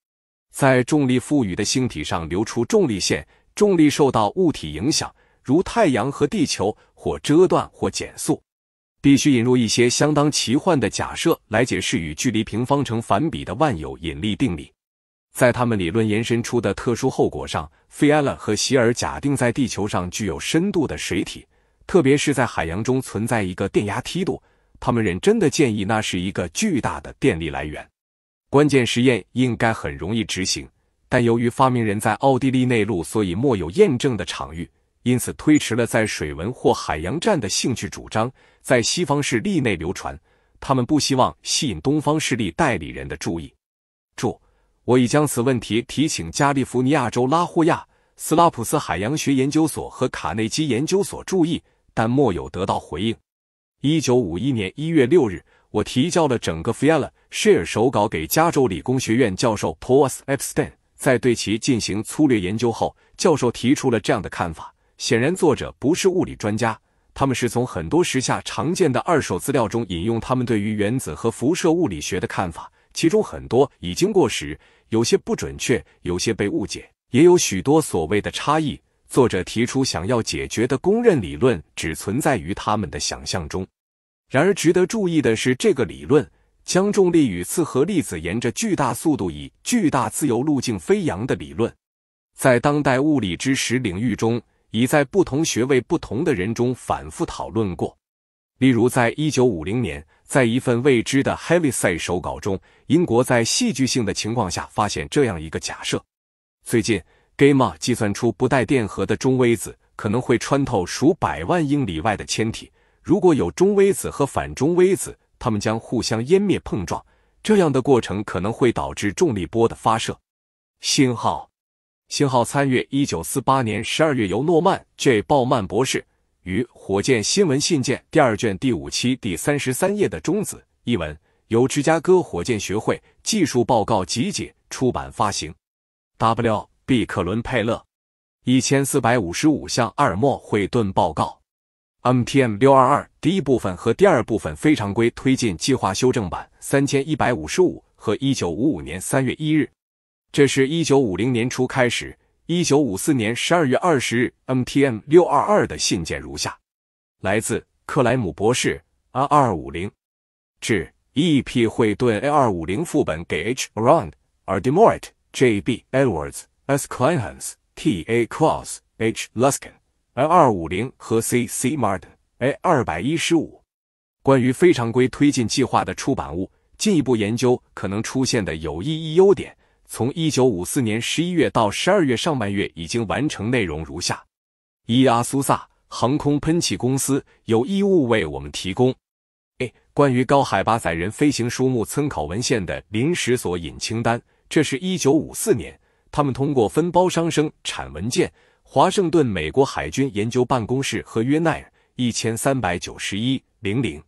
在重力赋予的星体上流出重力线。重力受到物体影响，如太阳和地球，或折断或减速，必须引入一些相当奇幻的假设来解释与距离平方成反比的万有引力定理。在他们理论延伸出的特殊后果上，费拉和希尔假定在地球上具有深度的水体，特别是在海洋中存在一个电压梯度。他们认真的建议那是一个巨大的电力来源。关键实验应该很容易执行。但由于发明人在奥地利内陆，所以莫有验证的场域，因此推迟了在水文或海洋站的兴趣主张在西方势力内流传。他们不希望吸引东方势力代理人的注意。注：我已将此问题提请加利福尼亚州拉霍亚斯拉普斯海洋学研究所和卡内基研究所注意，但莫有得到回应。一九五一年一月六日，我提交了整个 f i e l a Share 手稿给加州理工学院教授 Paul Epstein。在对其进行粗略研究后，教授提出了这样的看法：显然，作者不是物理专家，他们是从很多时下常见的二手资料中引用他们对于原子和辐射物理学的看法，其中很多已经过时，有些不准确，有些被误解，也有许多所谓的差异。作者提出想要解决的公认理论只存在于他们的想象中。然而，值得注意的是，这个理论。将重力与次核粒子沿着巨大速度以巨大自由路径飞扬的理论，在当代物理知识领域中已在不同学位不同的人中反复讨论过。例如，在一九五零年，在一份未知的 h a w i e y 赛手稿中，英国在戏剧性的情况下发现这样一个假设。最近，Gamma 计算出不带电荷的中微子可能会穿透数百万英里外的纤体。如果有中微子和反中微子。它们将互相湮灭、碰撞，这样的过程可能会导致重力波的发射。星号，星号参阅一九四八年十二月由诺曼 J. 鲍曼博士于《火箭新闻信件》第二卷第五期第三十三页的中子译文，由芝加哥火箭学会技术报告集锦出版发行。W. 毕克伦佩勒，一千四百五十五项阿尔莫惠顿报告。MTM 六二二第一部分和第二部分非常规推进计划修正版三千一百五十五和一九五五年三月一日，这是一九五零年初开始，一九五四年十二月二十日 MTM 六二二的信件如下：来自克莱姆博士 A 二五零，至 EP 惠顿 A 二五零副本给 H a Round Ardmoret J B Edwards S Kleinhans T A Claus H Luskin。而二五零和 C C Martin，哎，二百一十五。关于非常规推进计划的出版物，进一步研究可能出现的有意义优点。从一九五四年十一月到十二月上半月已经完成内容如下：一、阿苏萨航空喷气公司有义务为我们提供，哎，关于高海拔载人飞行书目参考文献的临时索引清单。这是一九五四年，他们通过分包商生产文件。华盛顿美国海军研究办公室合约奈尔一千三百九十一零零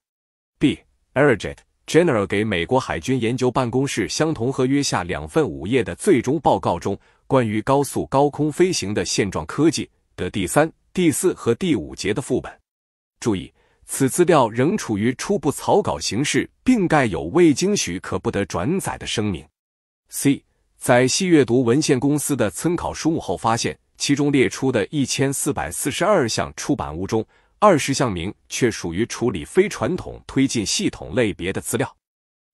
b e r j e n t general 给美国海军研究办公室相同合约下两份五页的最终报告中，关于高速高空飞行的现状科技的第三、第四和第五节的副本。注意，此资料仍处于初步草稿形式，并盖有未经许可不得转载的声明。c 在细阅读文献公司的参考书目后发现。其中列出的1442项出版物中，20项名却属于处理非传统推进系统类别的资料。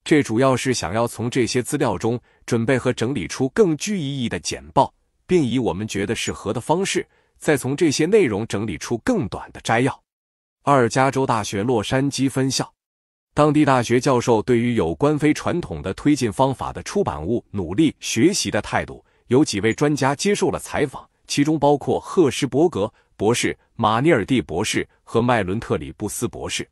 这主要是想要从这些资料中准备和整理出更具意义的简报，并以我们觉得适合的方式，再从这些内容整理出更短的摘要。二加州大学洛杉矶分校当地大学教授对于有关非传统的推进方法的出版物努力学习的态度，有几位专家接受了采访。其中包括赫什伯格博士、马尼尔蒂博士和麦伦特里布斯博士。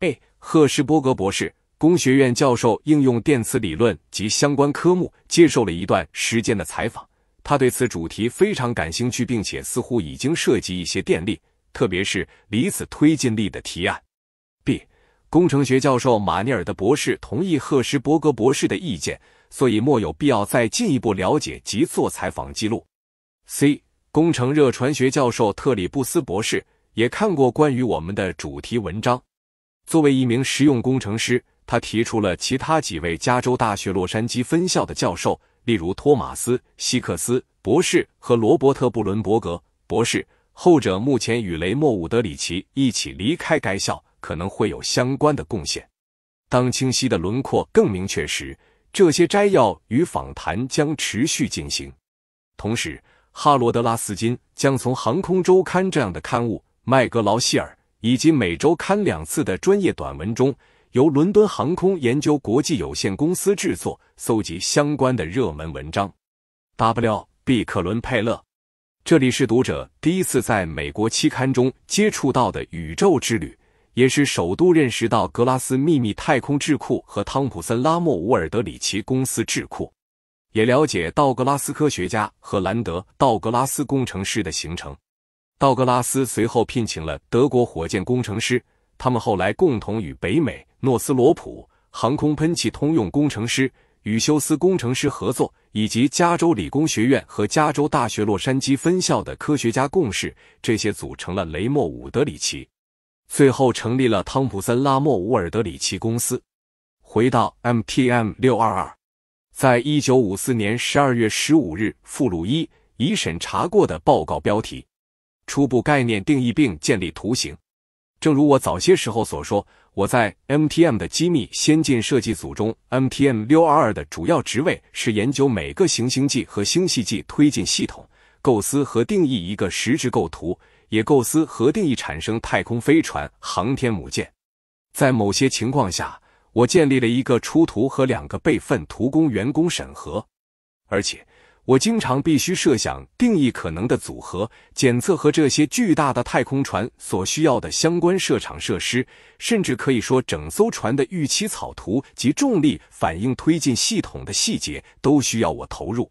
a. 赫什伯格博士，工学院教授，应用电磁理论及相关科目，接受了一段时间的采访。他对此主题非常感兴趣，并且似乎已经涉及一些电力，特别是离子推进力的提案。b. 工程学教授马尼尔的博士同意赫什伯格博士的意见，所以莫有必要再进一步了解及做采访记录。c. 工程热传学教授特里布斯博士也看过关于我们的主题文章。作为一名实用工程师，他提出了其他几位加州大学洛杉矶分校的教授，例如托马斯·希克斯博士和罗伯特·布伦伯格博士，后者目前与雷莫·伍德里奇一起离开该校，可能会有相关的贡献。当清晰的轮廓更明确时，这些摘要与访谈将持续进行，同时。哈罗德·拉斯金将从《航空周刊》这样的刊物、麦格劳希尔以及每周刊两次的专业短文中，由伦敦航空研究国际有限公司制作，搜集相关的热门文章。W.B. 克伦佩勒，这里是读者第一次在美国期刊中接触到的宇宙之旅，也是首度认识到格拉斯秘密太空智库和汤普森拉莫乌尔德里奇公司智库。也了解道格拉斯科学家和兰德道格拉斯工程师的形成。道格拉斯随后聘请了德国火箭工程师，他们后来共同与北美诺斯罗普航空喷气通用工程师与休斯工程师合作，以及加州理工学院和加州大学洛杉矶分校的科学家共事。这些组成了雷默伍德里奇，最后成立了汤普森拉莫伍尔德里奇公司。回到 MTM 六二二。在一九五四年十二月十五日附录一已审查过的报告标题：初步概念定义并建立图形。正如我早些时候所说，我在 MTM 的机密先进设计组中，MTM 六二二的主要职位是研究每个行星际和星系际推进系统，构思和定义一个实质构图，也构思和定义产生太空飞船、航天母舰。在某些情况下。我建立了一个出图和两个备份图供员工审核，而且我经常必须设想定义可能的组合检测和这些巨大的太空船所需要的相关设场设施，甚至可以说整艘船的预期草图及重力反应推进系统的细节都需要我投入。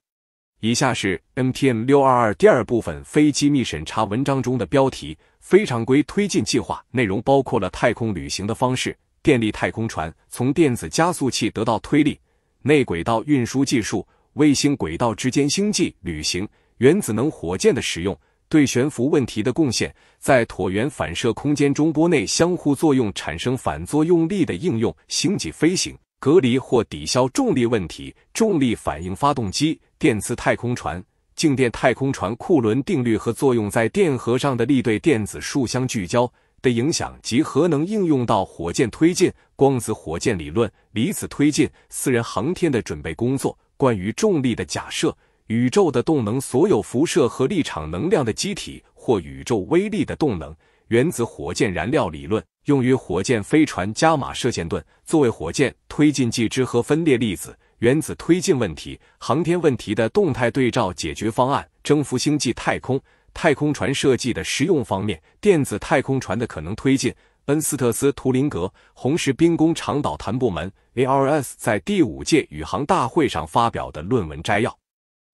以下是 NPM 六二二第二部分非机密审查文章中的标题：非常规推进计划。内容包括了太空旅行的方式。电力太空船从电子加速器得到推力，内轨道运输技术、卫星轨道之间星际旅行、原子能火箭的使用对悬浮问题的贡献，在椭圆反射空间中波内相互作用产生反作用力的应用、星际飞行、隔离或抵消重力问题、重力反应发动机、电磁太空船、静电太空船、库仑定律和作用在电荷上的力对电子束相聚焦。的影响及核能应用到火箭推进、光子火箭理论、离子推进、私人航天的准备工作；关于重力的假设、宇宙的动能、所有辐射和立场能量的机体或宇宙威力的动能、原子火箭燃料理论，用于火箭飞船、伽马射线盾作为火箭推进剂之核分裂粒子、原子推进问题、航天问题的动态对照解决方案、征服星际太空。太空船设计的实用方面，电子太空船的可能推进。恩斯特斯·图林格，红石兵工厂导弹部门。A.R.S. 在第五届宇航大会上发表的论文摘要。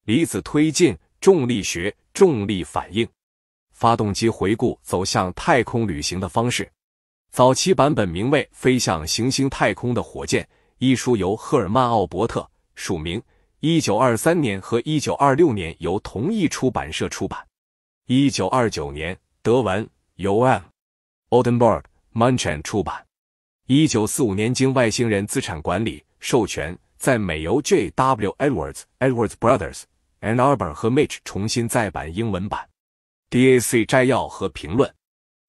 离子推进，重力学，重力反应，发动机回顾，走向太空旅行的方式。早期版本名为《飞向行星太空的火箭》一书，由赫尔曼·奥伯特署名，一九二三年和一九二六年由同一出版社出版。一九二九年德文由 M. Oldenburg m a n c h e n 出版。一九四五年经外星人资产管理授权，在美由 J. W. Edwards Edwards Brothers and Arbor 和 Mitch 重新再版英文版。D.A.C. 摘要和评论。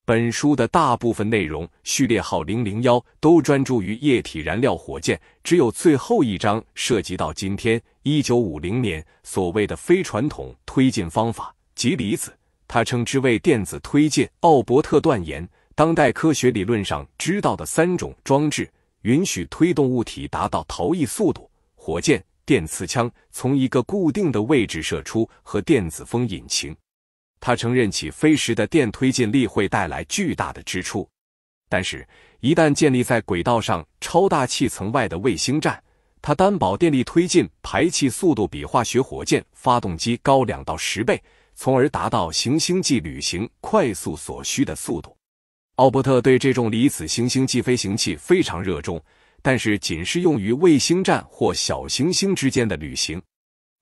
本书的大部分内容序列号零零幺都专注于液体燃料火箭，只有最后一章涉及到今天一九五零年所谓的非传统推进方法及离子。他称之为电子推进。奥伯特断言，当代科学理论上知道的三种装置允许推动物体达到逃逸速度：火箭、电磁枪从一个固定的位置射出和电子风引擎。他承认起飞时的电推进力会带来巨大的支出，但是，一旦建立在轨道上超大气层外的卫星站，他担保电力推进排气速度比化学火箭发动机高两到十倍。从而达到行星际旅行快速所需的速度。奥伯特对这种离子行星际飞行器非常热衷，但是仅适用于卫星站或小行星之间的旅行。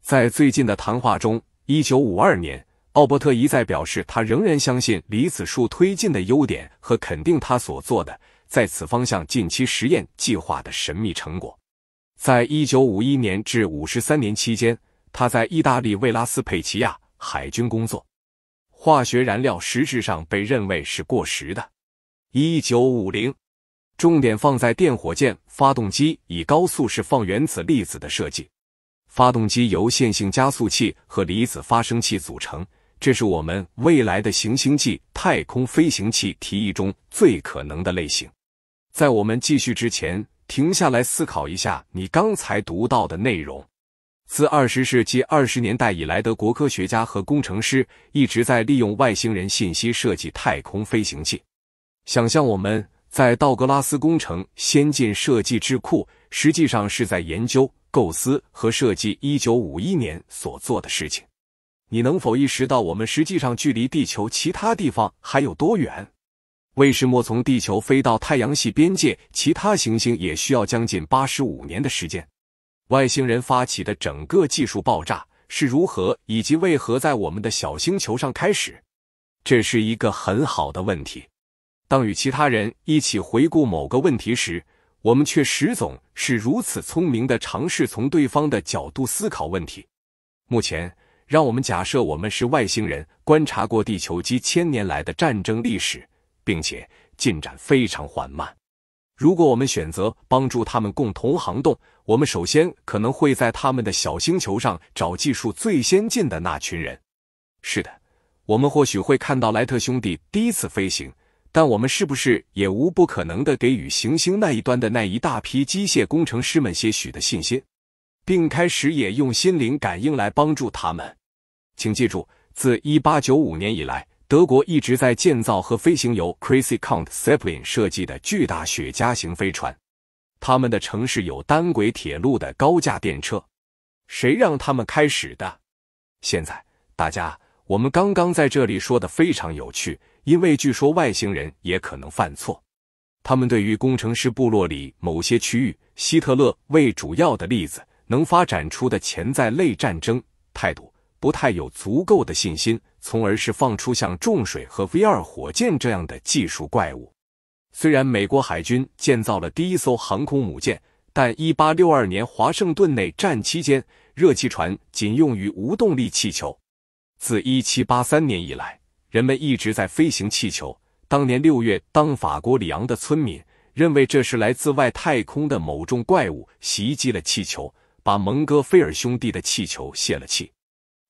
在最近的谈话中，一九五二年，奥伯特一再表示他仍然相信离子束推进的优点，和肯定他所做的在此方向近期实验计划的神秘成果。在一九五一年至五十三年期间，他在意大利维拉斯佩齐亚。海军工作，化学燃料实质上被认为是过时的。一九五零，重点放在电火箭发动机以高速释放原子粒子的设计。发动机由线性加速器和离子发生器组成，这是我们未来的行星际太空飞行器提议中最可能的类型。在我们继续之前，停下来思考一下你刚才读到的内容。自二十世纪二十年代以来，德国科学家和工程师一直在利用外星人信息设计太空飞行器。想象我们在道格拉斯工程先进设计智库，实际上是在研究、构思和设计1951年所做的事情。你能否意识到我们实际上距离地球其他地方还有多远？为什么从地球飞到太阳系边界，其他行星也需要将近八十五年的时间？外星人发起的整个技术爆炸是如何以及为何在我们的小星球上开始？这是一个很好的问题。当与其他人一起回顾某个问题时，我们却始总是如此聪明的尝试从对方的角度思考问题。目前，让我们假设我们是外星人，观察过地球几千年来的战争历史，并且进展非常缓慢。如果我们选择帮助他们共同行动，我们首先可能会在他们的小星球上找技术最先进的那群人。是的，我们或许会看到莱特兄弟第一次飞行，但我们是不是也无不可能的给予行星那一端的那一大批机械工程师们些许的信心，并开始也用心灵感应来帮助他们？请记住，自1895年以来。德国一直在建造和飞行由 Crazy Count Zeppelin 设计的巨大雪茄型飞船。他们的城市有单轨铁路的高架电车。谁让他们开始的？现在，大家，我们刚刚在这里说的非常有趣，因为据说外星人也可能犯错。他们对于工程师部落里某些区域，希特勒为主要的例子，能发展出的潜在类战争态度。不太有足够的信心，从而是放出像重水和 V 二火箭这样的技术怪物。虽然美国海军建造了第一艘航空母舰，但一八六二年华盛顿内战期间，热气船仅用于无动力气球。自一七八三年以来，人们一直在飞行气球。当年六月，当法国里昂的村民认为这是来自外太空的某种怪物袭击了气球，把蒙哥菲尔兄弟的气球泄了气。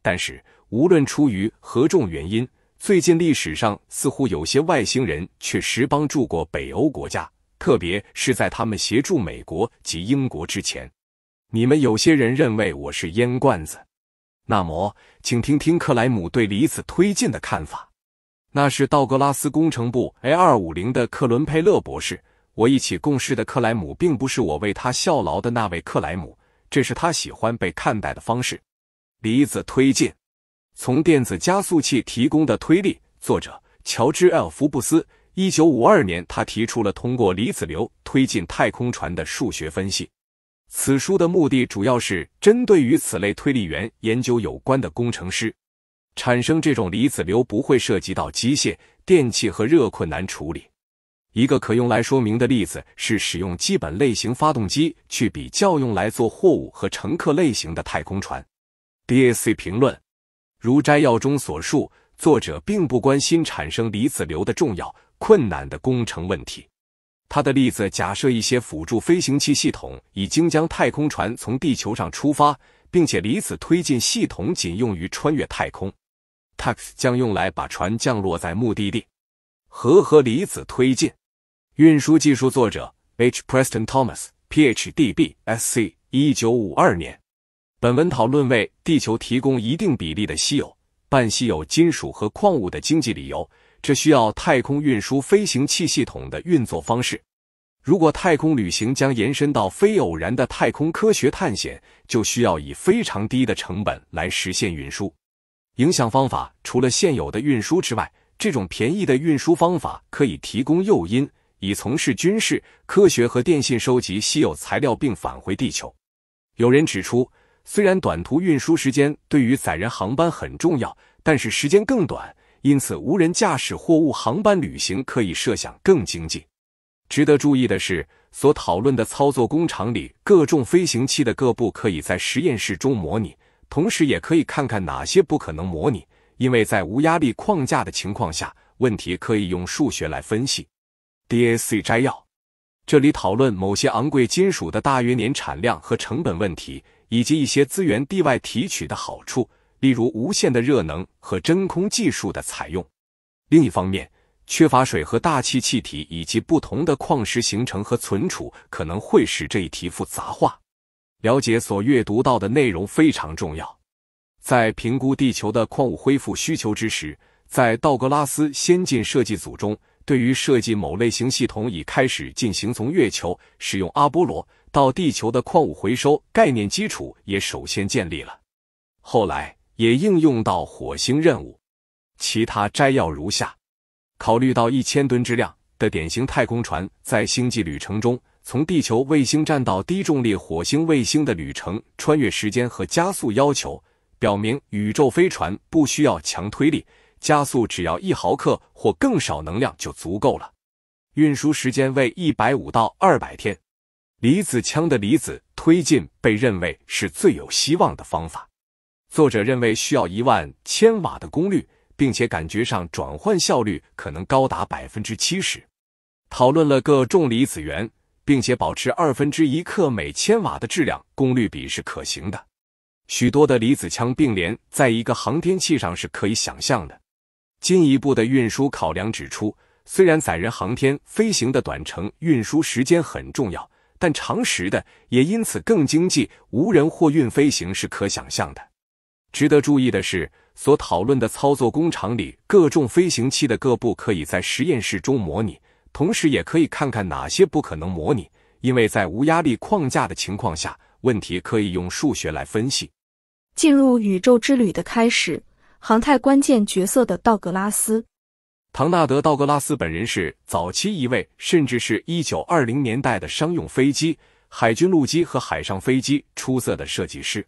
但是，无论出于何种原因，最近历史上似乎有些外星人确实帮助过北欧国家，特别是在他们协助美国及英国之前。你们有些人认为我是烟罐子，那么，请听听克莱姆对离子推进的看法。那是道格拉斯工程部 A 二五零的克伦佩勒博士。我一起共事的克莱姆并不是我为他效劳的那位克莱姆，这是他喜欢被看待的方式。离子推进，从电子加速器提供的推力。作者乔治 L. 福布斯，一九五二年，他提出了通过离子流推进太空船的数学分析。此书的目的主要是针对于此类推力源研究有关的工程师。产生这种离子流不会涉及到机械、电气和热困难处理。一个可用来说明的例子是使用基本类型发动机去比较用来做货物和乘客类型的太空船。d a c 评论，如摘要中所述，作者并不关心产生离子流的重要困难的工程问题。他的例子假设一些辅助飞行器系统已经将太空船从地球上出发，并且离子推进系统仅用于穿越太空。Tux 将用来把船降落在目的地。核和离子推进运输技术作者 H. Preston Thomas, Ph.D.B.S.C. 一九五二年。本文讨论为地球提供一定比例的稀有、半稀有金属和矿物的经济理由，这需要太空运输飞行器系统的运作方式。如果太空旅行将延伸到非偶然的太空科学探险，就需要以非常低的成本来实现运输。影响方法除了现有的运输之外，这种便宜的运输方法可以提供诱因，以从事军事、科学和电信收集稀有材料并返回地球。有人指出。虽然短途运输时间对于载人航班很重要，但是时间更短，因此无人驾驶货物航班旅行可以设想更经济。值得注意的是，所讨论的操作工厂里各种飞行器的各部可以在实验室中模拟，同时也可以看看哪些不可能模拟，因为在无压力框架的情况下，问题可以用数学来分析。D A C 摘要：这里讨论某些昂贵金属的大约年产量和成本问题。以及一些资源地外提取的好处，例如无限的热能和真空技术的采用。另一方面，缺乏水和大气气体以及不同的矿石形成和存储，可能会使这一题复杂化。了解所阅读到的内容非常重要。在评估地球的矿物恢复需求之时，在道格拉斯先进设计组中，对于设计某类型系统已开始进行从月球使用阿波罗。到地球的矿物回收概念基础也首先建立了，后来也应用到火星任务。其他摘要如下：考虑到一千吨质量的典型太空船在星际旅程中从地球卫星站到低重力火星卫星的旅程，穿越时间和加速要求表明，宇宙飞船不需要强推力加速，只要一毫克或更少能量就足够了。运输时间为一百五到二百天。离子枪的离子推进被认为是最有希望的方法。作者认为需要一万千瓦的功率，并且感觉上转换效率可能高达百分之七十。讨论了各重离子源，并且保持二分之一克每千瓦的质量功率比是可行的。许多的离子枪并联在一个航天器上是可以想象的。进一步的运输考量指出，虽然载人航天飞行的短程运输时间很重要。但常识的也因此更经济，无人货运飞行是可想象的。值得注意的是，所讨论的操作工厂里各种飞行器的各部可以在实验室中模拟，同时也可以看看哪些不可能模拟，因为在无压力框架的情况下，问题可以用数学来分析。进入宇宙之旅的开始，航太关键角色的道格拉斯。唐纳德·道格拉斯本人是早期一位，甚至是一九二零年代的商用飞机、海军陆基和海上飞机出色的设计师。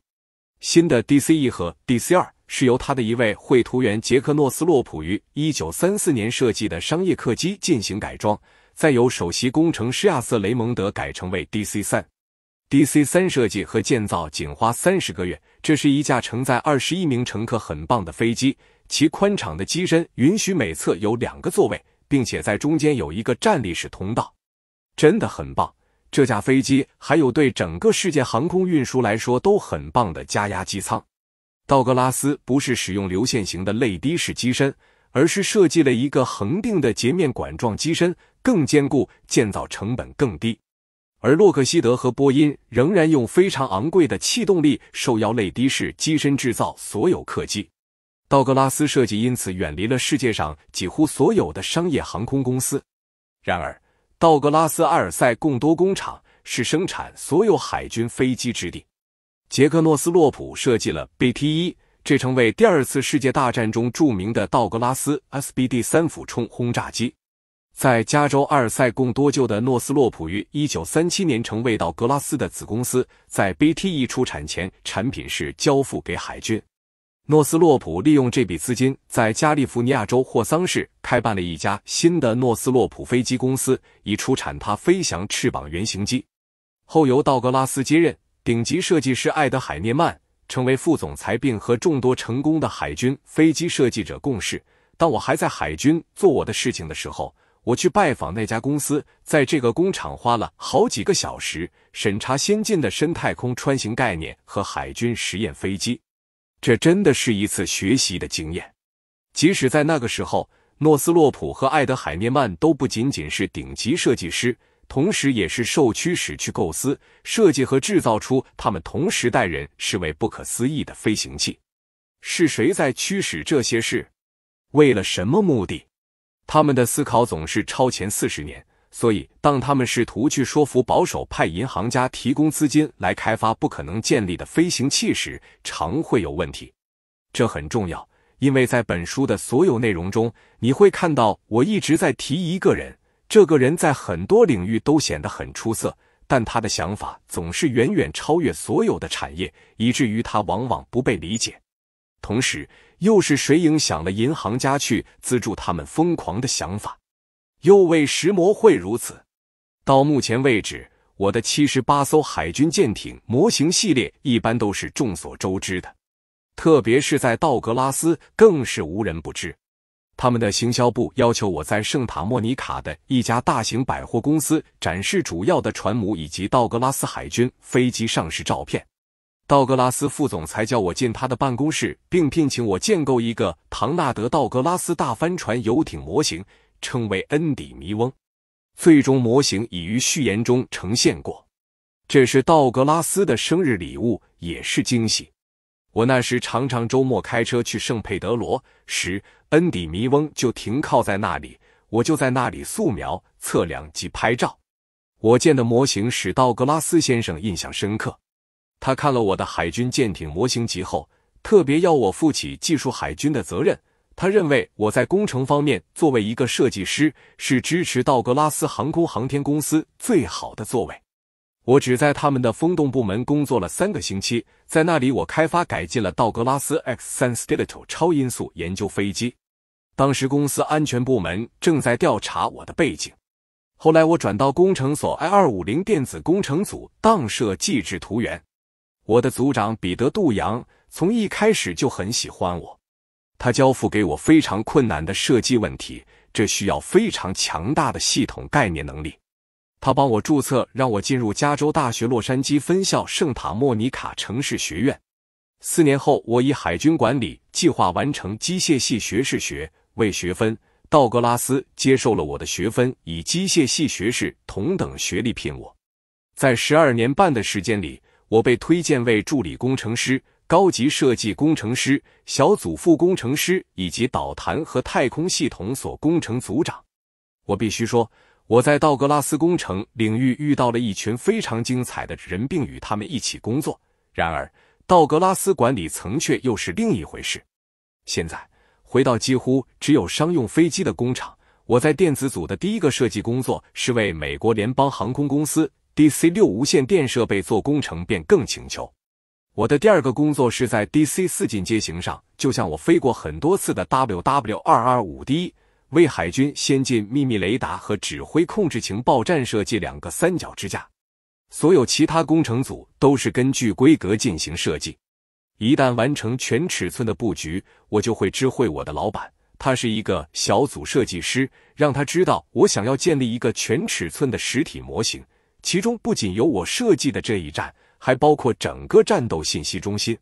新的 DC 一和 DC 二是由他的一位绘图员杰克·诺斯洛普于一九三四年设计的商业客机进行改装，再由首席工程师亚瑟·雷蒙德改成为 DC 三。DC 三设计和建造仅花三十个月，这是一架承载二十一名乘客很棒的飞机。其宽敞的机身允许每侧有两个座位，并且在中间有一个站立式通道，真的很棒。这架飞机还有对整个世界航空运输来说都很棒的加压机舱。道格拉斯不是使用流线型的泪滴式机身，而是设计了一个恒定的截面管状机身，更坚固，建造成本更低。而洛克希德和波音仍然用非常昂贵的气动力受腰泪滴式机身制造所有客机。道格拉斯设计因此远离了世界上几乎所有的商业航空公司。然而，道格拉斯埃尔塞贡多工厂是生产所有海军飞机之地。杰克诺斯洛普设计了 BTE，这成为第二次世界大战中著名的道格拉斯 SBD 三俯冲轰炸机。在加州埃尔塞贡多旧的诺斯洛普于1937年成为道格拉斯的子公司。在 BTE 出产前，产品是交付给海军。诺斯洛普利用这笔资金，在加利福尼亚州霍桑市开办了一家新的诺斯洛普飞机公司，以出产他飞翔翅膀原型机。后由道格拉斯接任，顶级设计师艾德·海涅曼成为副总裁，并和众多成功的海军飞机设计者共事。当我还在海军做我的事情的时候，我去拜访那家公司，在这个工厂花了好几个小时，审查先进的深太空穿行概念和海军实验飞机。这真的是一次学习的经验。即使在那个时候，诺斯洛普和艾德海涅曼都不仅仅是顶级设计师，同时也是受驱使去构思、设计和制造出他们同时代人视为不可思议的飞行器。是谁在驱使这些事？为了什么目的？他们的思考总是超前四十年。所以，当他们试图去说服保守派银行家提供资金来开发不可能建立的飞行器时，常会有问题。这很重要，因为在本书的所有内容中，你会看到我一直在提一个人。这个人在很多领域都显得很出色，但他的想法总是远远超越所有的产业，以至于他往往不被理解。同时，又是谁影响了银行家去资助他们疯狂的想法？又为石魔会如此。到目前为止，我的七十八艘海军舰艇模型系列一般都是众所周知的，特别是在道格拉斯更是无人不知。他们的行销部要求我在圣塔莫尼卡的一家大型百货公司展示主要的船模以及道格拉斯海军飞机上市照片。道格拉斯副总裁叫我进他的办公室，并聘请我建构一个唐纳德·道格拉斯大帆船游艇模型。称为恩底弥翁，最终模型已于序言中呈现过。这是道格拉斯的生日礼物，也是惊喜。我那时常常周末开车去圣佩德罗时，恩底弥翁就停靠在那里，我就在那里素描、测量及拍照。我建的模型使道格拉斯先生印象深刻，他看了我的海军舰艇模型集后，特别要我负起技术海军的责任。他认为我在工程方面作为一个设计师是支持道格拉斯航空航天公司最好的座位。我只在他们的风洞部门工作了三个星期，在那里我开发改进了道格拉斯 X 三 Stiletto 超音速研究飞机。当时公司安全部门正在调查我的背景。后来我转到工程所 I 二五零电子工程组当设计制图员。我的组长彼得杜扬从一开始就很喜欢我。他交付给我非常困难的设计问题，这需要非常强大的系统概念能力。他帮我注册，让我进入加州大学洛杉矶分校圣塔莫尼卡城市学院。四年后，我以海军管理计划完成机械系学士学位学分。道格拉斯接受了我的学分，以机械系学士同等学历聘我。在十二年半的时间里，我被推荐为助理工程师。高级设计工程师、小组副工程师以及导弹和太空系统所工程组长。我必须说，我在道格拉斯工程领域遇到了一群非常精彩的人，并与他们一起工作。然而，道格拉斯管理层却又是另一回事。现在回到几乎只有商用飞机的工厂，我在电子组的第一个设计工作是为美国联邦航空公司 DC 六无线电设备做工程变更请求。我的第二个工作是在 DC 四进阶型上，就像我飞过很多次的 WW 二二五 D 为海军先进秘密雷达和指挥控制情报站设计两个三角支架。所有其他工程组都是根据规格进行设计。一旦完成全尺寸的布局，我就会知会我的老板，他是一个小组设计师，让他知道我想要建立一个全尺寸的实体模型，其中不仅有我设计的这一站。还包括整个战斗信息中心。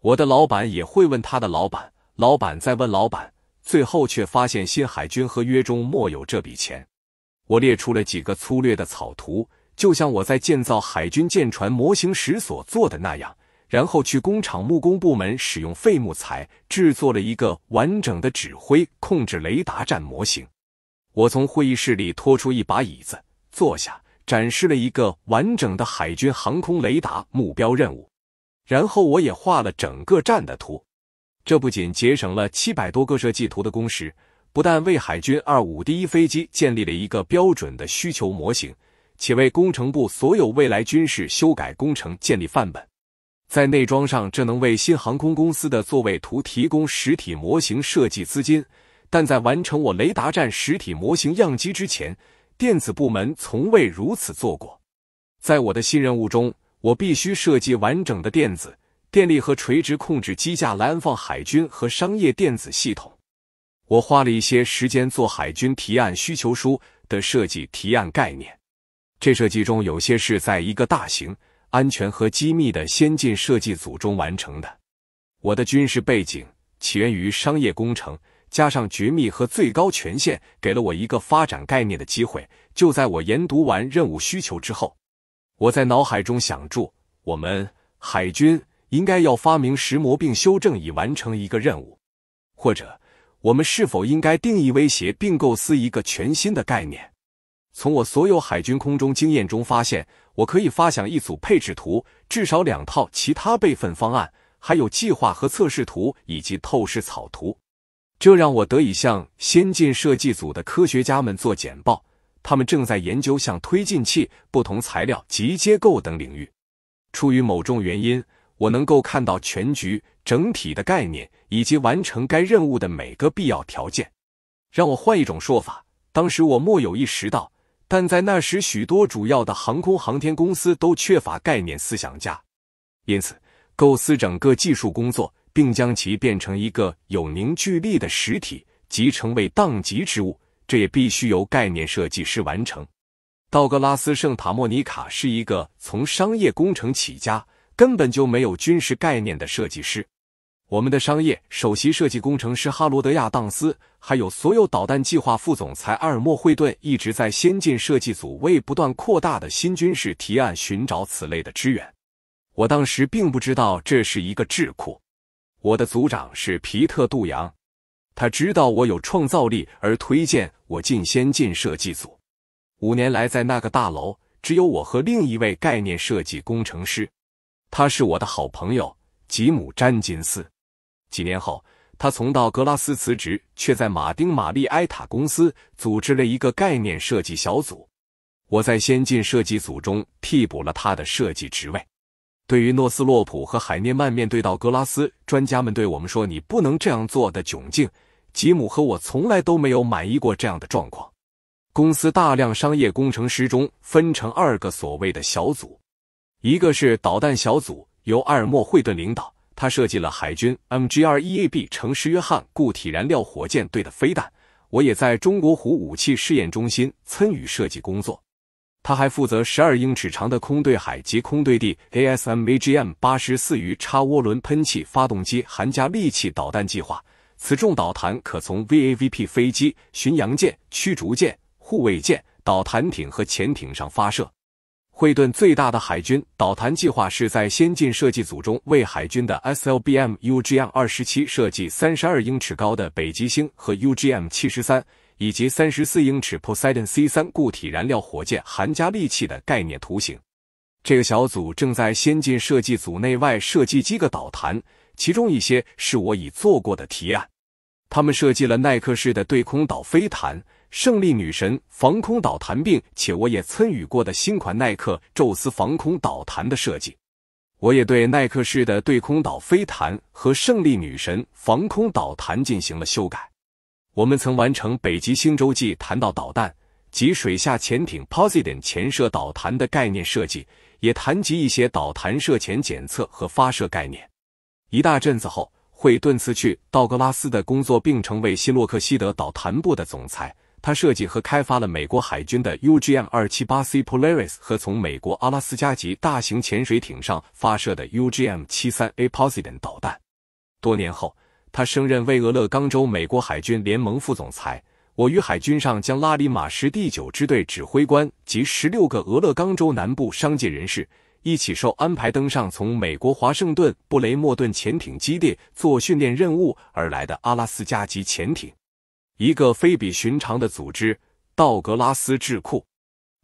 我的老板也会问他的老板，老板再问老板，最后却发现新海军合约中没有这笔钱。我列出了几个粗略的草图，就像我在建造海军舰船模型时所做的那样，然后去工厂木工部门使用废木材制作了一个完整的指挥控制雷达站模型。我从会议室里拖出一把椅子坐下。展示了一个完整的海军航空雷达目标任务，然后我也画了整个站的图。这不仅节省了七百多个设计图的工时，不但为海军二五第一飞机建立了一个标准的需求模型，且为工程部所有未来军事修改工程建立范本。在内装上，这能为新航空公司的座位图提供实体模型设计资金，但在完成我雷达站实体模型样机之前。电子部门从未如此做过。在我的新任务中，我必须设计完整的电子、电力和垂直控制机架来安放海军和商业电子系统。我花了一些时间做海军提案需求书的设计提案概念。这设计中有些是在一个大型、安全和机密的先进设计组中完成的。我的军事背景起源于商业工程。加上绝密和最高权限，给了我一个发展概念的机会。就在我研读完任务需求之后，我在脑海中想住：我们海军应该要发明石磨并修正，以完成一个任务；或者，我们是否应该定义威胁并构思一个全新的概念？从我所有海军空中经验中发现，我可以发想一组配置图，至少两套其他备份方案，还有计划和测试图以及透视草图。这让我得以向先进设计组的科学家们做简报，他们正在研究像推进器、不同材料及结构等领域。出于某种原因，我能够看到全局、整体的概念以及完成该任务的每个必要条件。让我换一种说法，当时我莫有意识到，但在那时，许多主要的航空航天公司都缺乏概念思想家，因此构思整个技术工作。并将其变成一个有凝聚力的实体，即成为当级之物，这也必须由概念设计师完成。道格拉斯·圣塔莫尼卡是一个从商业工程起家，根本就没有军事概念的设计师。我们的商业首席设计工程师哈罗德·亚当斯，还有所有导弹计划副总裁阿尔莫·惠顿，一直在先进设计组为不断扩大的新军事提案寻找此类的支援。我当时并不知道这是一个智库。我的组长是皮特·杜扬，他知道我有创造力，而推荐我进先进设计组。五年来，在那个大楼，只有我和另一位概念设计工程师，他是我的好朋友吉姆·詹金斯。几年后，他从道格拉斯辞职，却在马丁·玛丽埃塔公司组织了一个概念设计小组。我在先进设计组中替补了他的设计职位。对于诺斯洛普和海涅曼面对到格拉斯，专家们对我们说：“你不能这样做的窘境。”吉姆和我从来都没有满意过这样的状况。公司大量商业工程师中分成二个所谓的小组，一个是导弹小组，由埃尔莫·惠顿领导，他设计了海军 MGR-1A B“ 诚实约翰”固体燃料火箭队的飞弹。我也在中国湖武器试验中心参与设计工作。他还负责十二英尺长的空对海及空对地 ASMVGM 八十四鱼叉涡轮喷气发动机含加力器导弹计划。此重导弹可从 VAVP 飞机、巡洋舰、驱逐舰、护卫舰、导弹艇和潜艇上发射。惠顿最大的海军导弹计划是在先进设计组中为海军的 SLBMUGM 二十七设计三十二英尺高的北极星和 UGM 七十三。以及三十四英尺 Poseidon C 三固体燃料火箭含加力器的概念图形。这个小组正在先进设计组内外设计几个导弹，其中一些是我已做过的提案。他们设计了耐克式的对空导飞弹、胜利女神防空导弹，并且我也参与过的新款耐克宙斯防空导弹的设计。我也对耐克式的对空导飞弹和胜利女神防空导弹进行了修改。我们曾完成北极星洲际弹道导弹及水下潜艇 Poseidon 潜射导弹的概念设计，也谈及一些导弹射前检测和发射概念。一大阵子后，惠顿辞去道格拉斯的工作，并成为希洛克希德导弹部的总裁。他设计和开发了美国海军的 UGM 二七八 C Polaris 和从美国阿拉斯加级大型潜水艇上发射的 UGM 七三 A Poseidon 导弹。多年后。他升任为俄勒冈州美国海军联盟副总裁。我与海军上将拉里马什第九支队指挥官及十六个俄勒冈州南部商界人士一起，受安排登上从美国华盛顿布雷莫顿潜艇基地做训练任务而来的阿拉斯加级潜艇。一个非比寻常的组织——道格拉斯智库。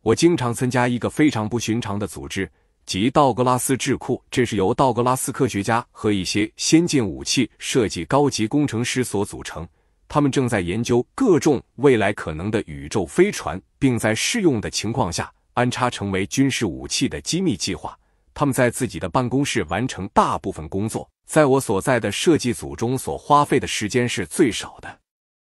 我经常参加一个非常不寻常的组织。及道格拉斯智库，这是由道格拉斯科学家和一些先进武器设计高级工程师所组成。他们正在研究各种未来可能的宇宙飞船，并在适用的情况下安插成为军事武器的机密计划。他们在自己的办公室完成大部分工作，在我所在的设计组中所花费的时间是最少的，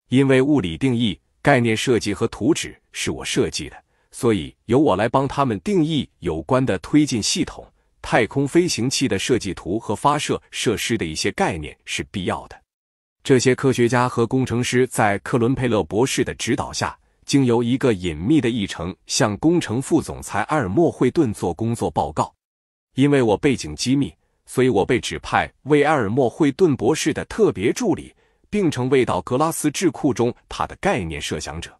因为物理定义、概念设计和图纸是我设计的。所以，由我来帮他们定义有关的推进系统、太空飞行器的设计图和发射设施的一些概念是必要的。这些科学家和工程师在克伦佩勒博士的指导下，经由一个隐秘的议程向工程副总裁埃尔默·惠顿做工作报告。因为我背景机密，所以我被指派为埃尔默·惠顿博士的特别助理，并成为到格拉斯智库中他的概念设想者。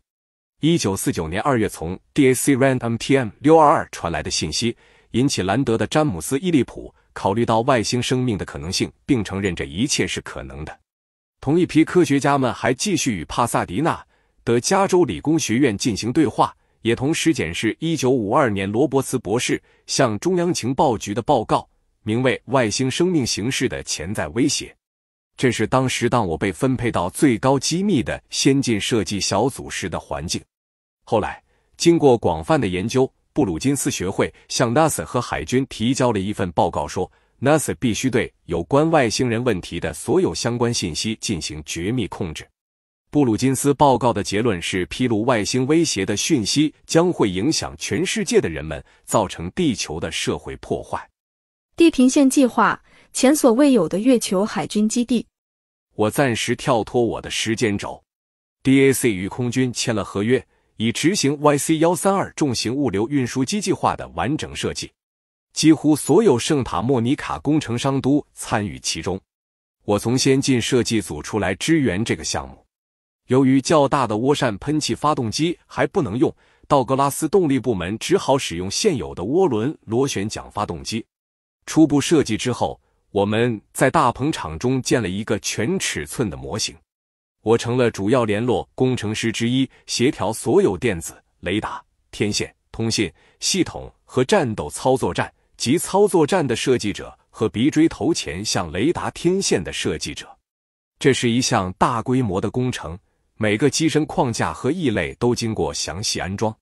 一九四九年二月从 DAC-RENMTM 六二二传来的信息，引起兰德的詹姆斯·伊利普考虑到外星生命的可能性，并承认这一切是可能的。同一批科学家们还继续与帕萨迪纳的加州理工学院进行对话，也同时检视一九五二年罗伯茨博士向中央情报局的报告，名为《外星生命形式的潜在威胁》。这是当时当我被分配到最高机密的先进设计小组时的环境。后来，经过广泛的研究，布鲁金斯学会向 NASA 和海军提交了一份报告，说 NASA 必须对有关外星人问题的所有相关信息进行绝密控制。布鲁金斯报告的结论是，披露外星威胁的讯息将会影响全世界的人们，造成地球的社会破坏。地平线计划。前所未有的月球海军基地。我暂时跳脱我的时间轴。DAC 与空军签了合约，以执行 YC 幺三二重型物流运输机计划的完整设计。几乎所有圣塔莫尼卡工程商都参与其中。我从先进设计组出来支援这个项目。由于较大的涡扇喷气发动机还不能用，道格拉斯动力部门只好使用现有的涡轮螺旋桨发动机。初步设计之后。我们在大棚厂中建了一个全尺寸的模型。我成了主要联络工程师之一，协调所有电子、雷达、天线、通信系统和战斗操作站及操作站的设计者和鼻锥头前向雷达天线的设计者。这是一项大规模的工程，每个机身框架和异类都经过详细安装、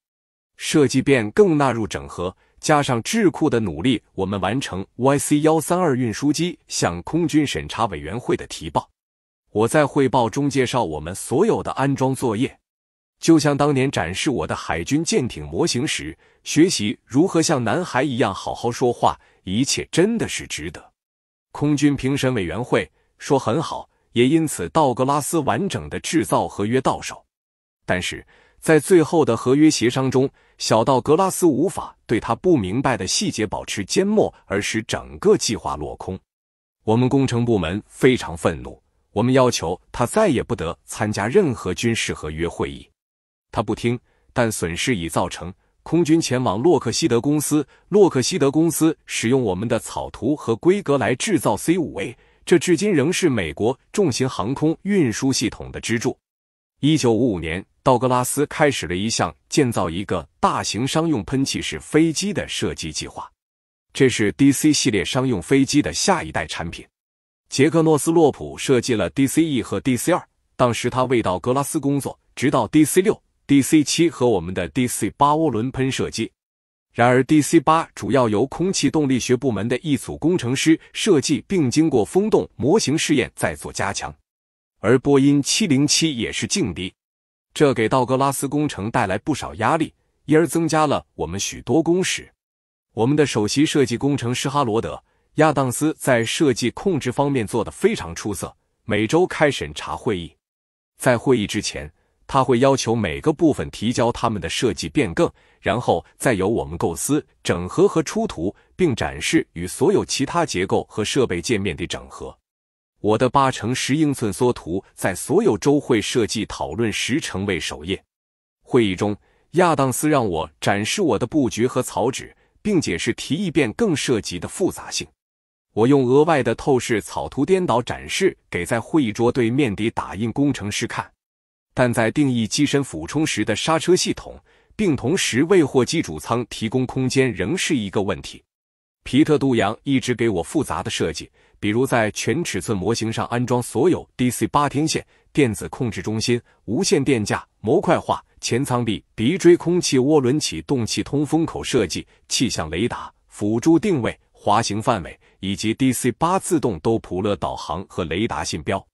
设计变更纳入整合。加上智库的努力，我们完成 YC 幺三二运输机向空军审查委员会的提报。我在汇报中介绍我们所有的安装作业，就像当年展示我的海军舰艇模型时，学习如何像男孩一样好好说话。一切真的是值得。空军评审委员会说很好，也因此道格拉斯完整的制造合约到手。但是在最后的合约协商中。小到格拉斯无法对他不明白的细节保持缄默，而使整个计划落空。我们工程部门非常愤怒，我们要求他再也不得参加任何军事合约会议。他不听，但损失已造成。空军前往洛克希德公司，洛克希德公司使用我们的草图和规格来制造 C-5A，这至今仍是美国重型航空运输系统的支柱。一九五五年。道格拉斯开始了一项建造一个大型商用喷气式飞机的设计计划，这是 DC 系列商用飞机的下一代产品。杰克·诺斯洛普设计了 d c e 和 DC-2，当时他为道格拉斯工作，直到 DC-6、DC-7 和我们的 DC-8 涡轮喷射机。然而，DC-8 主要由空气动力学部门的一组工程师设计，并经过风洞模型试验再做加强。而波音707也是劲敌。这给道格拉斯工程带来不少压力，因而增加了我们许多工时。我们的首席设计工程师哈罗德·亚当斯在设计控制方面做得非常出色。每周开审查会议，在会议之前，他会要求每个部分提交他们的设计变更，然后再由我们构思、整合和出图，并展示与所有其他结构和设备界面的整合。我的八乘十英寸缩图在所有周会设计讨论时成为首页。会议中，亚当斯让我展示我的布局和草纸，并解释提议变更涉及的复杂性。我用额外的透视草图颠倒展示给在会议桌对面的打印工程师看，但在定义机身俯冲时的刹车系统，并同时为货机主舱提供空间仍是一个问题。皮特·杜扬一直给我复杂的设计。比如在全尺寸模型上安装所有 DC 八天线、电子控制中心、无线电架、模块化前舱壁、鼻锥空气涡轮启动器、通风口设计、气象雷达、辅助定位、滑行范围，以及 DC 八自动多普勒导航和雷达信标。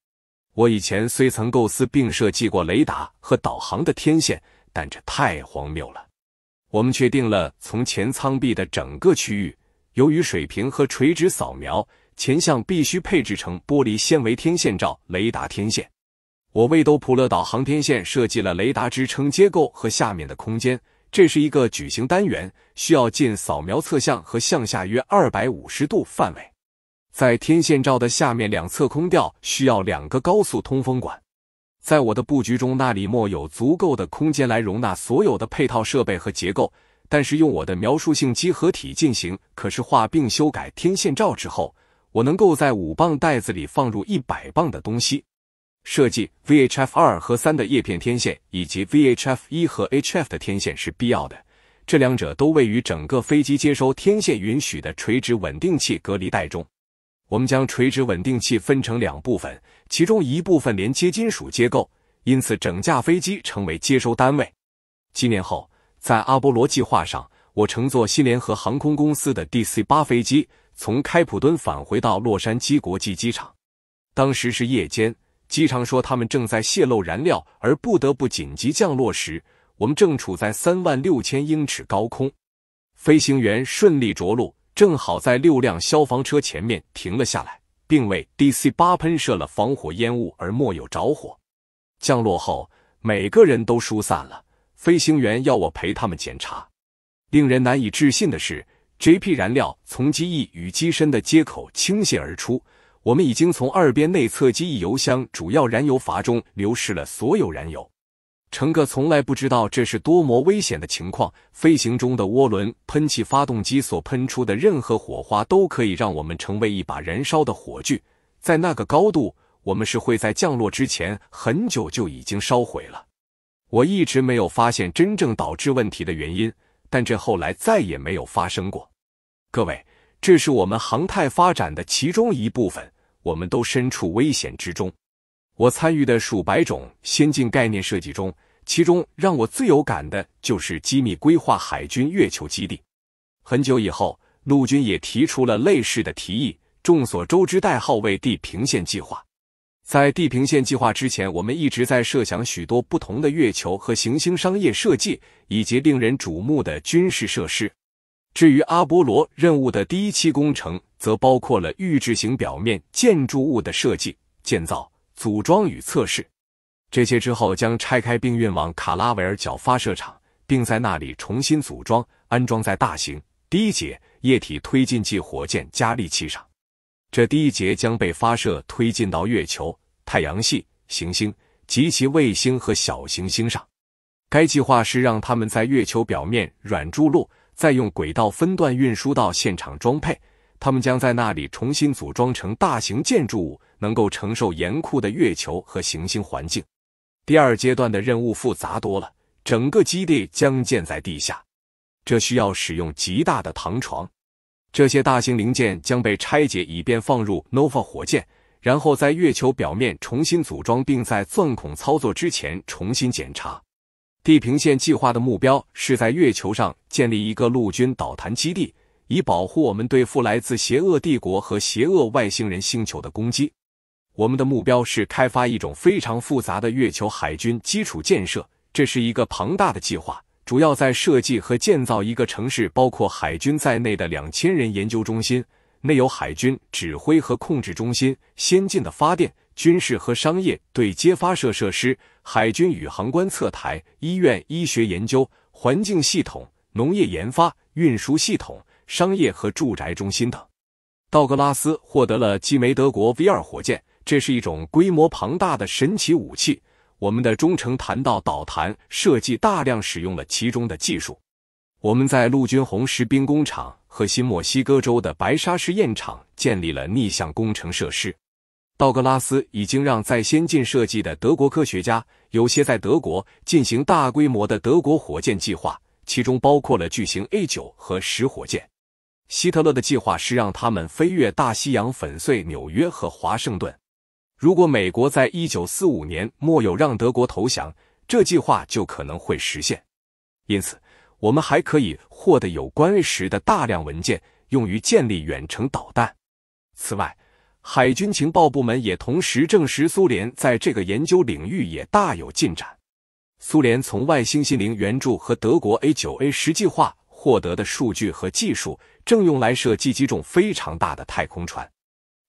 我以前虽曾构思并设计过雷达和导航的天线，但这太荒谬了。我们确定了从前舱壁的整个区域，由于水平和垂直扫描。前向必须配置成玻璃纤维天线罩雷达天线。我为都普勒导航天线设计了雷达支撑结构和下面的空间。这是一个矩形单元，需要进扫描侧向和向下约二百五十度范围。在天线罩的下面两侧空调需要两个高速通风管。在我的布局中，那里莫有足够的空间来容纳所有的配套设备和结构。但是用我的描述性集合体进行可视化并修改天线罩之后。我能够在五磅袋子里放入一百磅的东西。设计 VHF 二和三的叶片天线以及 VHF 一和 HF 的天线是必要的。这两者都位于整个飞机接收天线允许的垂直稳定器隔离带中。我们将垂直稳定器分成两部分，其中一部分连接金属结构，因此整架飞机成为接收单位。七年后，在阿波罗计划上，我乘坐新联合航空公司的 DC 八飞机。从开普敦返回到洛杉矶国际机场，当时是夜间。机场说他们正在泄漏燃料，而不得不紧急降落时，我们正处在三万六千英尺高空。飞行员顺利着陆，正好在六辆消防车前面停了下来，并为 DC 八喷射了防火烟雾，而没有着火。降落后，每个人都疏散了。飞行员要我陪他们检查。令人难以置信的是。JP 燃料从机翼与机身的接口倾泻而出。我们已经从二边内侧机翼油箱主要燃油阀中流失了所有燃油。乘客从来不知道这是多么危险的情况。飞行中的涡轮喷气发动机所喷出的任何火花都可以让我们成为一把燃烧的火炬。在那个高度，我们是会在降落之前很久就已经烧毁了。我一直没有发现真正导致问题的原因。但这后来再也没有发生过。各位，这是我们航太发展的其中一部分，我们都身处危险之中。我参与的数百种先进概念设计中，其中让我最有感的就是机密规划海军月球基地。很久以后，陆军也提出了类似的提议，众所周知代号为“地平线计划”。在地平线计划之前，我们一直在设想许多不同的月球和行星商业设计，以及令人瞩目的军事设施。至于阿波罗任务的第一期工程，则包括了预制型表面建筑物的设计、建造、组装与测试。这些之后将拆开并运往卡拉维尔角发射场，并在那里重新组装、安装在大型第一节液体推进剂火箭加力器上。这第一节将被发射推进到月球。太阳系行星及其卫星和小行星上，该计划是让他们在月球表面软着陆，再用轨道分段运输到现场装配。他们将在那里重新组装成大型建筑物，能够承受严酷的月球和行星环境。第二阶段的任务复杂多了，整个基地将建在地下，这需要使用极大的糖床。这些大型零件将被拆解以便放入 Nova 火箭。然后在月球表面重新组装，并在钻孔操作之前重新检查。地平线计划的目标是在月球上建立一个陆军导弹基地，以保护我们对付来自邪恶帝国和邪恶外星人星球的攻击。我们的目标是开发一种非常复杂的月球海军基础建设，这是一个庞大的计划，主要在设计和建造一个城市，包括海军在内的两千人研究中心。内有海军指挥和控制中心、先进的发电、军事和商业对接发射设施、海军宇航观测台、医院、医学研究、环境系统、农业研发、运输系统、商业和住宅中心等。道格拉斯获得了基梅德国 V 二火箭，这是一种规模庞大的神奇武器。我们的中程弹道导弹设计大量使用了其中的技术。我们在陆军红石兵工厂。和新墨西哥州的白沙试验场建立了逆向工程设施。道格拉斯已经让在先进设计的德国科学家，有些在德国进行大规模的德国火箭计划，其中包括了巨型 A9 和十火箭。希特勒的计划是让他们飞越大西洋，粉碎纽约和华盛顿。如果美国在一九四五年末有让德国投降，这计划就可能会实现。因此。我们还可以获得有关时的大量文件，用于建立远程导弹。此外，海军情报部门也同时证实，苏联在这个研究领域也大有进展。苏联从外星心灵援助和德国 A 九 A 实计划获得的数据和技术，正用来设计击中非常大的太空船。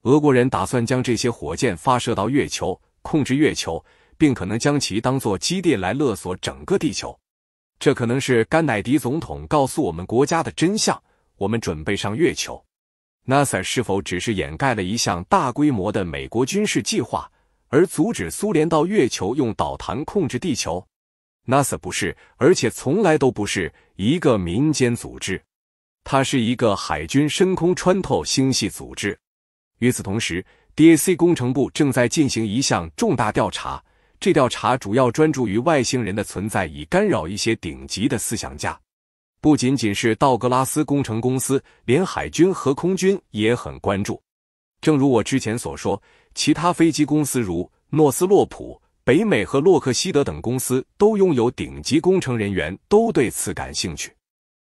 俄国人打算将这些火箭发射到月球，控制月球，并可能将其当作基地来勒索整个地球。这可能是甘乃迪总统告诉我们国家的真相。我们准备上月球。NASA 是否只是掩盖了一项大规模的美国军事计划，而阻止苏联到月球用导弹控制地球？NASA 不是，而且从来都不是一个民间组织，它是一个海军深空穿透星系组织。与此同时，DAC 工程部正在进行一项重大调查。这调查主要专注于外星人的存在，以干扰一些顶级的思想家。不仅仅是道格拉斯工程公司，连海军和空军也很关注。正如我之前所说，其他飞机公司如诺斯洛普、北美和洛克希德等公司都拥有顶级工程人员，都对此感兴趣。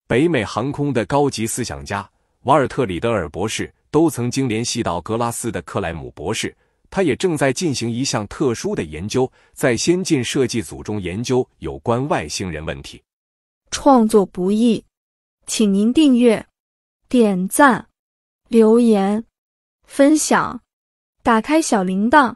北美航空的高级思想家瓦尔特里德尔博士都曾经联系到格拉斯的克莱姆博士。他也正在进行一项特殊的研究，在先进设计组中研究有关外星人问题。创作不易，请您订阅、点赞、留言、分享，打开小铃铛。